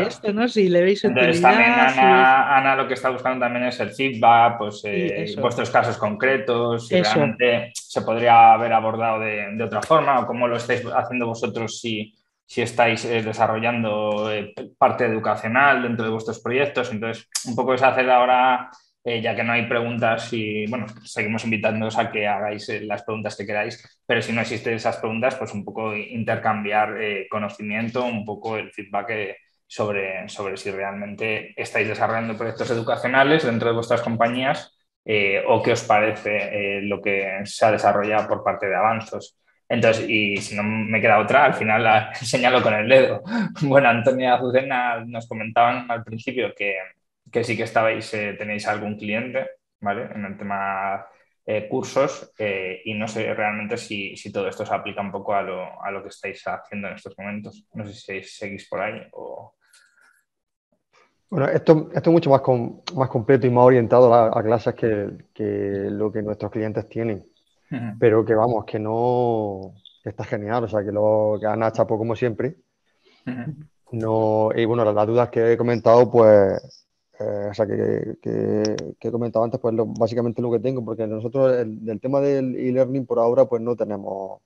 esto, ¿no? Si le veis utilidad... Ana, lo que está buscando también es el feedback, pues eh, vuestros casos concretos, si realmente se podría haber abordado de, otra forma o cómo lo estáis haciendo vosotros si, estáis eh, desarrollando parte educacional dentro de vuestros proyectos. Entonces, un poco es hacer ahora eh, ya que no hay preguntas y, bueno, seguimos invitándoos a que hagáis eh, las preguntas que queráis, pero si no existen esas preguntas, pues un poco intercambiar eh, conocimiento, un poco el feedback sobre, sobre si realmente estáis desarrollando proyectos educacionales dentro de vuestras compañías o qué os parece lo que se ha desarrollado por parte de avanzos. Entonces, y si no me queda otra, al final la señalo con el dedo. Bueno, Antonia y Azucena nos comentaban al principio que que sí que estabais, eh, tenéis algún cliente, ¿vale? En el tema eh, cursos eh, y no sé realmente si, todo esto se aplica un poco a lo, a lo, que estáis haciendo en estos momentos. No sé si seguís por ahí Bueno, esto, esto es mucho más, más completo y más orientado a, clases que, lo que nuestros clientes tienen. Pero que vamos, que no... está genial, o sea, que lo que han como siempre. No, y bueno, las dudas que he comentado, pues eh, o sea, que, que, he comentado antes, pues básicamente lo que tengo, porque nosotros el, del tema del e-learning por ahora, pues no tenemos,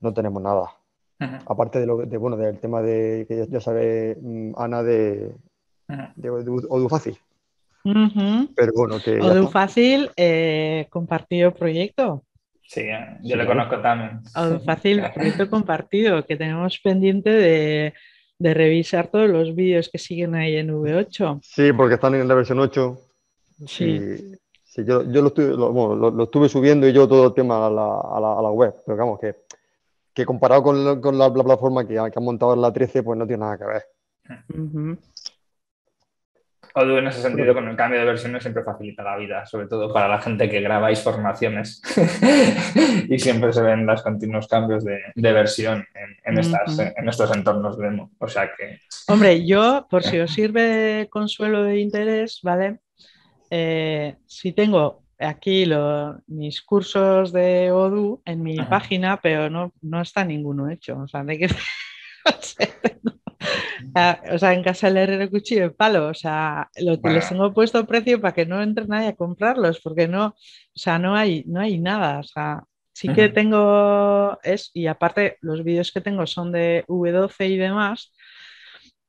no tenemos nada. Aparte de lo de, bueno, del tema de que ya, sabe mm, Ana de, de, Odu Fácil. Pero bueno, que. Odu Fácil eh, compartido proyecto. Sí, eh, yo lo conozco también. Odu Fácil, proyecto compartido, que tenemos pendiente de de revisar todos los vídeos que siguen ahí en V8. Sí, porque están en la versión 8. Sí. sí yo, yo lo, estuve, bueno, lo, estuve, subiendo y yo todo el tema a la, a la, a la web, pero digamos que, que comparado con, con la, la, plataforma que, que han montado en la 13, pues no tiene nada que ver. Odu en ese sentido, con el cambio de versiones, siempre facilita la vida, sobre todo para la gente que grabáis formaciones y siempre se ven los continuos cambios de, de versión en, en, estas, en, estos entornos demo. O sea que. Hombre, yo, por si os sirve consuelo de interés, ¿vale? Eh, si tengo aquí mis cursos de Odu en mi página, pero no, no está ninguno hecho. O sea, de que. Ah, o sea, en casa del herrero cuchillo de palo, o sea, lo, les tengo puesto precio para que no entre nadie a comprarlos, porque no, o sea, no hay, no hay nada, o sea, sí que tengo, es, y aparte los vídeos que tengo son de V12 y demás,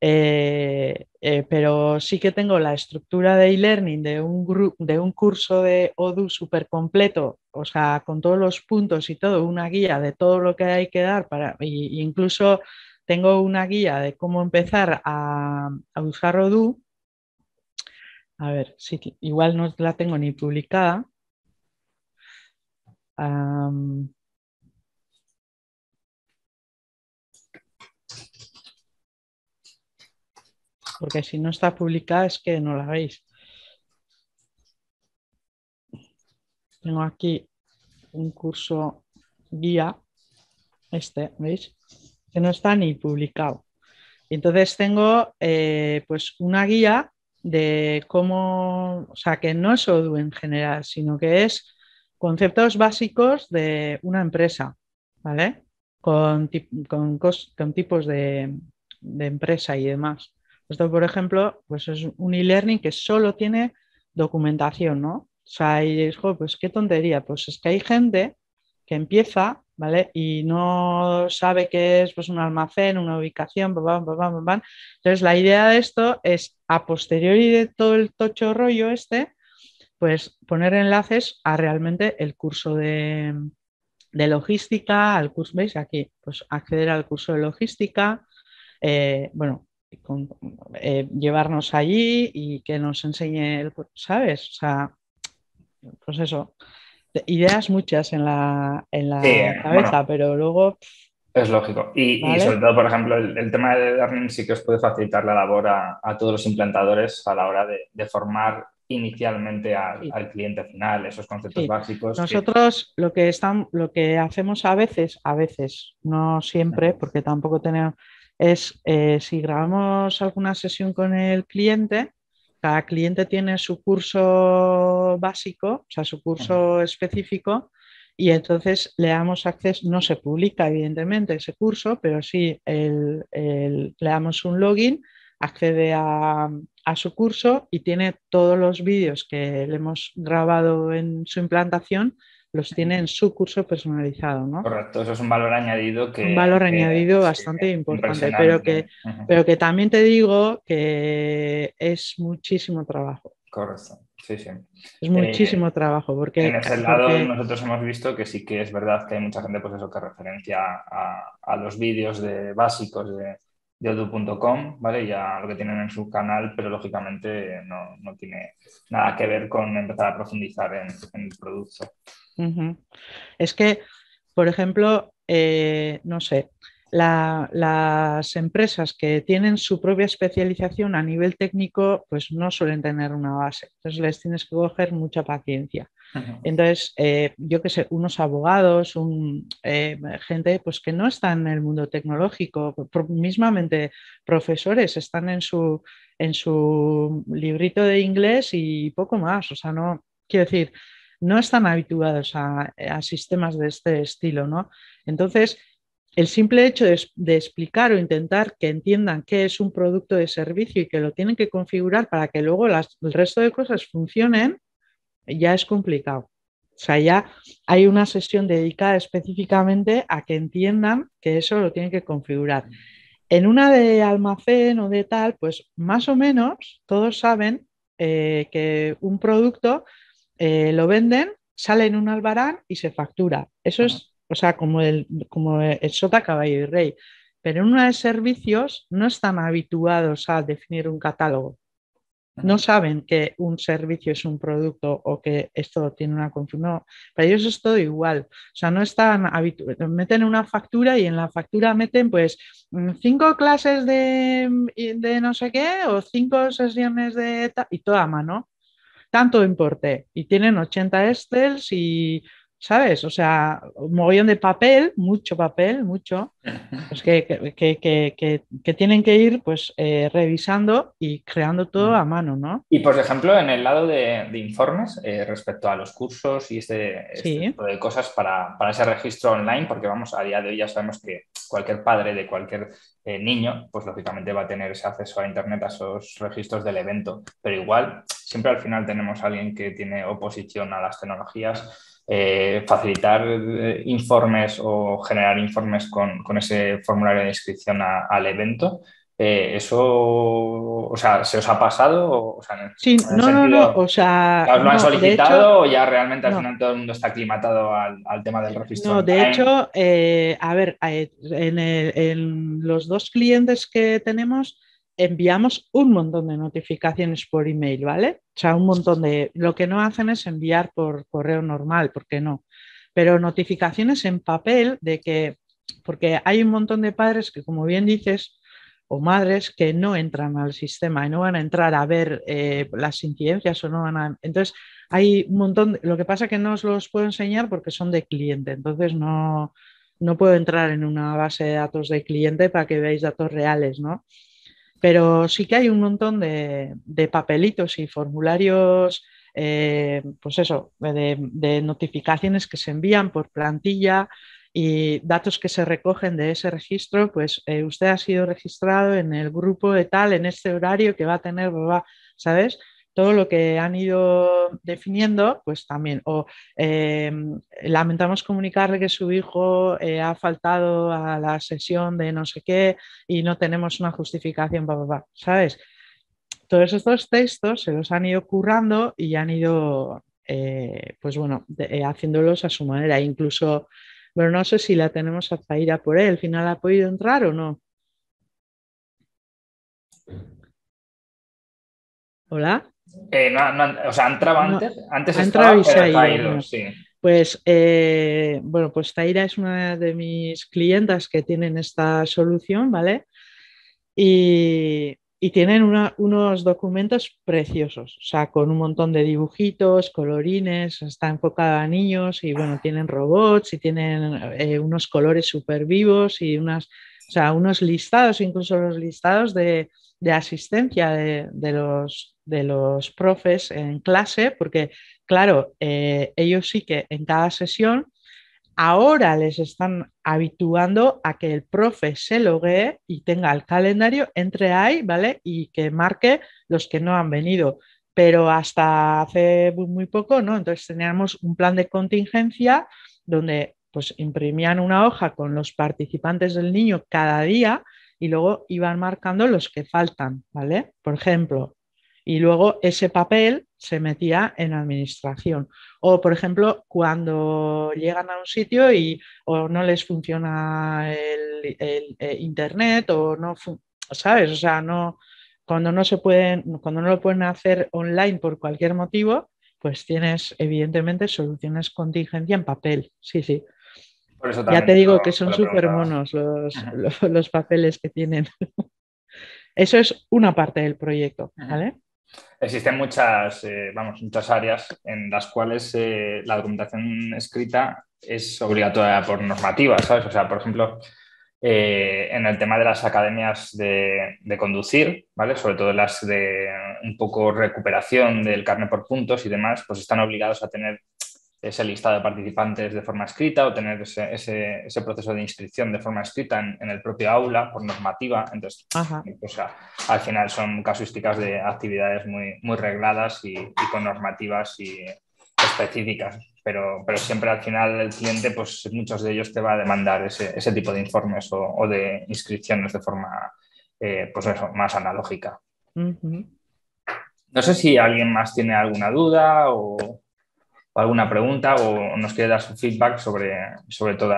eh, eh, pero sí que tengo la estructura de e-learning de un, de un curso de ODU súper completo, o sea, con todos los puntos y todo, una guía de todo lo que hay que dar para, y incluso tengo una guía de cómo empezar a, usar Odoo. A ver, sí, igual no la tengo ni publicada. porque si no está publicada es que no la veis. Tengo aquí un curso guía, este, ¿veis? que no está ni publicado. Entonces tengo eh, pues una guía de cómo, o sea, que no es Odoo en general, sino que es conceptos básicos de una empresa, ¿vale? Con, tipos de, empresa y demás. Esto, por ejemplo, pues es un e-learning que solo tiene documentación, ¿no? O sea, y pues qué tontería, pues es que hay gente que empieza y no sabe qué es pues, un almacén, una ubicación, Entonces, la idea de esto es, a posteriori de todo el tocho rollo este, pues poner enlaces a realmente el curso de, logística, al curso, ¿veis? Aquí, pues acceder al curso de logística, eh, bueno, eh, llevarnos allí y que nos enseñe, el, ¿sabes? O sea, pues eso ideas muchas en la, en la cabeza, pero luego... Es lógico. Y, sobre todo, por ejemplo, el, tema de learning sí que os puede facilitar la labor a, todos los implantadores a la hora de, formar inicialmente al, cliente final, esos conceptos básicos. Nosotros Lo, que están, lo que hacemos a veces, a veces, no siempre, porque tampoco tenemos, es eh, si grabamos alguna sesión con el cliente, cada cliente tiene su curso básico, o sea, su curso específico, y entonces le damos acceso, no se publica evidentemente ese curso, pero sí le damos un login, accede a, su curso y tiene todos los vídeos que le hemos grabado en su implantación los tiene en su curso personalizado, ¿no? Correcto, eso es un valor añadido que... Un valor añadido bastante importante, pero que, pero que también te digo que es muchísimo trabajo. Correcto, sí, sí. Es muchísimo eh, trabajo porque... En ese lado nosotros hemos visto que sí que es verdad que hay mucha gente pues eso que referencia a, a los vídeos de básicos de de ¿vale? Ya lo que tienen en su canal, pero lógicamente no, tiene nada que ver con empezar a profundizar en, el producto. Es que, por ejemplo, eh, no sé, las empresas que tienen su propia especialización a nivel técnico, pues no suelen tener una base. Entonces les tienes que coger mucha paciencia. Entonces, eh, yo que sé, unos abogados, eh, gente pues, que no está en el mundo tecnológico, mismamente profesores están en su, en su librito de inglés y poco más. O sea, no, quiero decir, no están habituados a, a sistemas de este estilo, ¿no? Entonces, el simple hecho de, explicar o intentar que entiendan qué es un producto de servicio y que lo tienen que configurar para que luego el resto de cosas funcionen, ya es complicado. O sea, ya hay una sesión dedicada específicamente a que entiendan que eso lo tienen que configurar. En una de almacén o de tal, pues más o menos todos saben eh, que un producto eh, lo venden, sale en un albarán y se factura. Eso es o sea, como el, como el sota, caballo y rey. Pero en una de servicios no están habituados a definir un catálogo. No saben que un servicio es un producto o que esto tiene una confusión. para ellos es todo igual. O sea, no están habituados. Meten una factura y en la factura meten pues mm, cinco clases de, mm, de no sé qué o cinco sesiones de... y toda mano tanto importe. Y tienen 80 estels y ¿sabes? O sea, un mogollón de papel, mucho papel, mucho, pues que, que, tienen que ir pues eh, revisando y creando todo mm. a mano, ¿no? Y por ejemplo, en el lado de, informes eh, respecto a los cursos y este, este tipo de cosas para, ese registro online, porque vamos, a día de hoy ya sabemos que cualquier padre de cualquier eh, niño, pues lógicamente va a tener ese acceso a internet a esos registros del evento, pero igual siempre al final tenemos alguien que tiene oposición a las tecnologías eh, facilitar eh, informes o generar informes con, ese formulario de inscripción al evento. Eh, ¿Eso, o sea, se os ha pasado? O, sea, no, no, no, o sea... ¿Os lo han solicitado o ya realmente al final todo el mundo está aclimatado al, tema del registro? No, de hecho, a ver, en, en los dos clientes que tenemos enviamos un montón de notificaciones por email, ¿vale? O sea, un montón de... Lo que no hacen es enviar por correo normal, ¿por qué no. Pero notificaciones en papel de que... Porque hay un montón de padres que, como bien dices, o madres que no entran al sistema y no van a entrar a ver eh, las incidencias o no van a... Entonces, hay un montón... Lo que pasa es que no os los puedo enseñar porque son de cliente, entonces no, no puedo entrar en una base de datos de cliente para que veáis datos reales, ¿no? pero sí que hay un montón de, papelitos y formularios, eh, pues eso, de, notificaciones que se envían por plantilla y datos que se recogen de ese registro, pues eh, usted ha sido registrado en el grupo de tal, en este horario que va a tener, ¿sabes? todo lo que han ido definiendo, pues también, o em, lamentamos comunicarle que su hijo eh, ha faltado a la sesión de no sé qué y no tenemos una justificación, para papá, ¿sabes? Todos estos textos se los han ido currando y han ido, eh, pues bueno, eh, haciéndolos a su manera, incluso, pero no sé si la tenemos a Zaira por él, al final ha podido entrar o no. Hola. Eh, no, o sea, antes. Antes Pues, eh, bueno, pues Taira es una de mis clientas que tienen esta solución, ¿vale? Y, tienen unos documentos preciosos, o sea, con un montón de dibujitos, colorines, está enfocada a niños y, bueno, tienen robots y tienen eh, unos colores súper vivos y unas, o sea, unos listados, incluso los listados de, asistencia de los de los profes en clase, porque claro, eh, ellos sí que en cada sesión ahora les están habituando a que el profe se loguee y tenga el calendario entre ahí, ¿vale? Y que marque los que no han venido. Pero hasta hace muy poco, ¿no? Entonces teníamos un plan de contingencia donde pues imprimían una hoja con los participantes del niño cada día y luego iban marcando los que faltan, ¿vale? Por ejemplo, y luego ese papel se metía en administración. O, por ejemplo, cuando llegan a un sitio y o no les funciona el, eh, Internet o no, ¿sabes? O sea, no, cuando, no se pueden, cuando no lo pueden hacer online por cualquier motivo, pues tienes evidentemente soluciones contingencia en papel. Sí, sí. ya te digo que son súper monos los, los papeles que tienen. Eso es una parte del proyecto, ¿vale? Existen muchas, eh, vamos, muchas áreas en las cuales eh, la documentación escrita es obligatoria por normativa, sea, por ejemplo, eh, en el tema de las academias de, conducir, ¿vale? Sobre todo las de un poco recuperación del carnet por puntos y demás, pues están obligados a tener ese listado de participantes de forma escrita o tener ese, proceso de inscripción de forma escrita en, el propio aula por normativa. Entonces, al final son casuísticas de actividades muy, muy regladas y, con normativas y específicas. Pero, pero, siempre al final el cliente, pues muchos de ellos te va a demandar ese, tipo de informes o, de inscripciones de forma eh, pues más analógica. No sé si alguien más tiene alguna duda o alguna pregunta o nos quiere dar su feedback sobre, sobre todo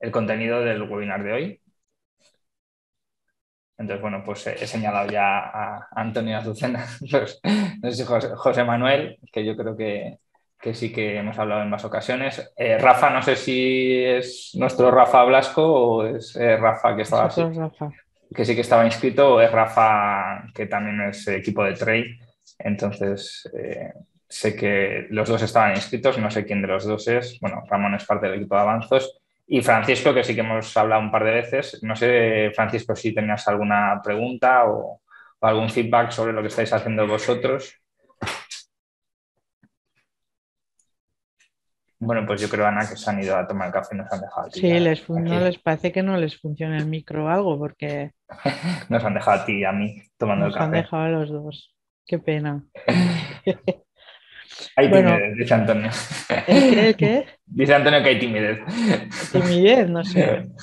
el contenido del webinar de hoy. Entonces, bueno, pues he señalado ya a Antonio Azucena, no sé si José, Manuel, que yo creo que, sí que hemos hablado en más ocasiones. Eh, Rafa, no sé si es nuestro Rafa Blasco o es eh, Rafa que estaba que sí que estaba inscrito, o es Rafa que también es equipo de trade. Entonces, eh, sé que los dos estaban inscritos, no sé quién de los dos es. Bueno, Ramón es parte del equipo de avanzos. Y Francisco, que sí que hemos hablado un par de veces. No sé, Francisco, si tenías alguna pregunta o, algún feedback sobre lo que estáis haciendo vosotros. Bueno, pues yo creo, Ana, que se han ido a tomar el café y nos han dejado. sí, les, no les parece que no les funciona el micro o algo, porque. nos han dejado a ti y a mí tomando el café. Nos han dejado a los dos. Qué pena. Hay timidez, dice Antonio. ¿Qué? Dice Antonio que hay timidez. Timidez, no sé.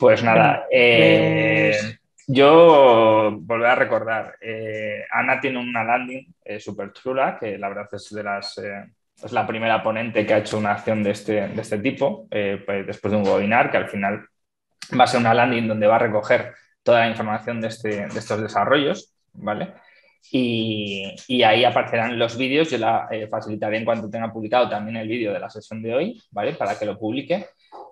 Pues nada, eh, pues- yo volver a recordar, eh, Ana tiene una landing eh, súper chula, que la verdad es de las... es la primera ponente que ha hecho una acción de este, este tipo, pues después de un webinar, que al final va a ser una landing donde va a recoger toda la información de, este, de estos desarrollos, ¿vale? Y, ahí aparecerán los vídeos. Yo la eh, facilitaré en cuanto tenga publicado también el vídeo de la sesión de hoy, ¿vale? Para que lo publique.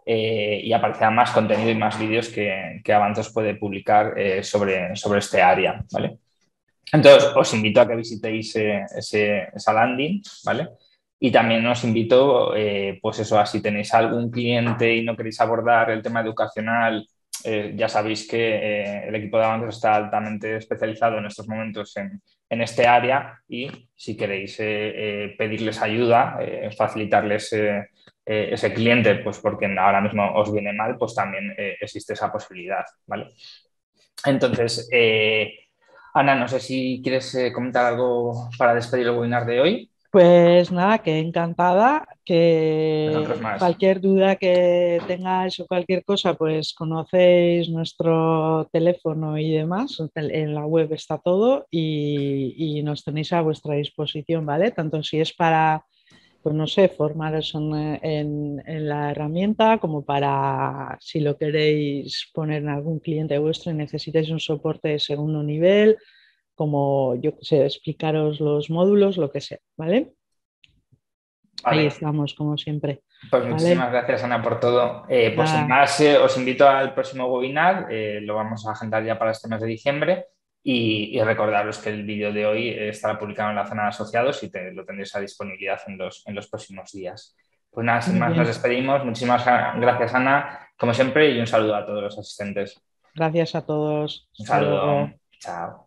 Eh, y aparecerá más contenido y más vídeos que, que puede publicar eh, sobre, sobre este área, ¿vale? Entonces, os invito a que visitéis ese, esa landing, ¿vale? Y también os invito, pues eso, si tenéis algún cliente y no queréis abordar el tema educacional eh, ya sabéis que eh, el equipo de avances está altamente especializado en estos momentos en, en este área y si queréis eh, pedirles ayuda, facilitarles ese cliente, pues porque ahora mismo os viene mal, pues también existe esa posibilidad, ¿vale? Entonces, Ana, no sé si quieres comentar algo para despedir el webinar de hoy. Pues nada, que encantada, que cualquier duda que tengáis o cualquier cosa, pues conocéis nuestro teléfono y demás, en la web está todo y, nos tenéis a vuestra disposición, ¿vale? Tanto si es para, pues no sé, formaros en la herramienta como para si lo queréis poner en algún cliente vuestro y necesitáis un soporte de segundo nivel, como yo sé, explicaros los módulos, lo que sea, ¿vale? Ahí estamos, como siempre. Pues muchísimas gracias, Ana, por todo. pues sin más, os invito al próximo webinar. Eh, lo vamos a agendar ya para este mes de diciembre. Y, recordaros que el vídeo de hoy estará publicado en la zona de asociados y lo tendréis a disponibilidad en los, en los próximos días. Pues nada, sin más, nos despedimos. Muchísimas gracias, Ana, como siempre, y un saludo a todos los asistentes. Gracias a todos. Un saludo. Chao.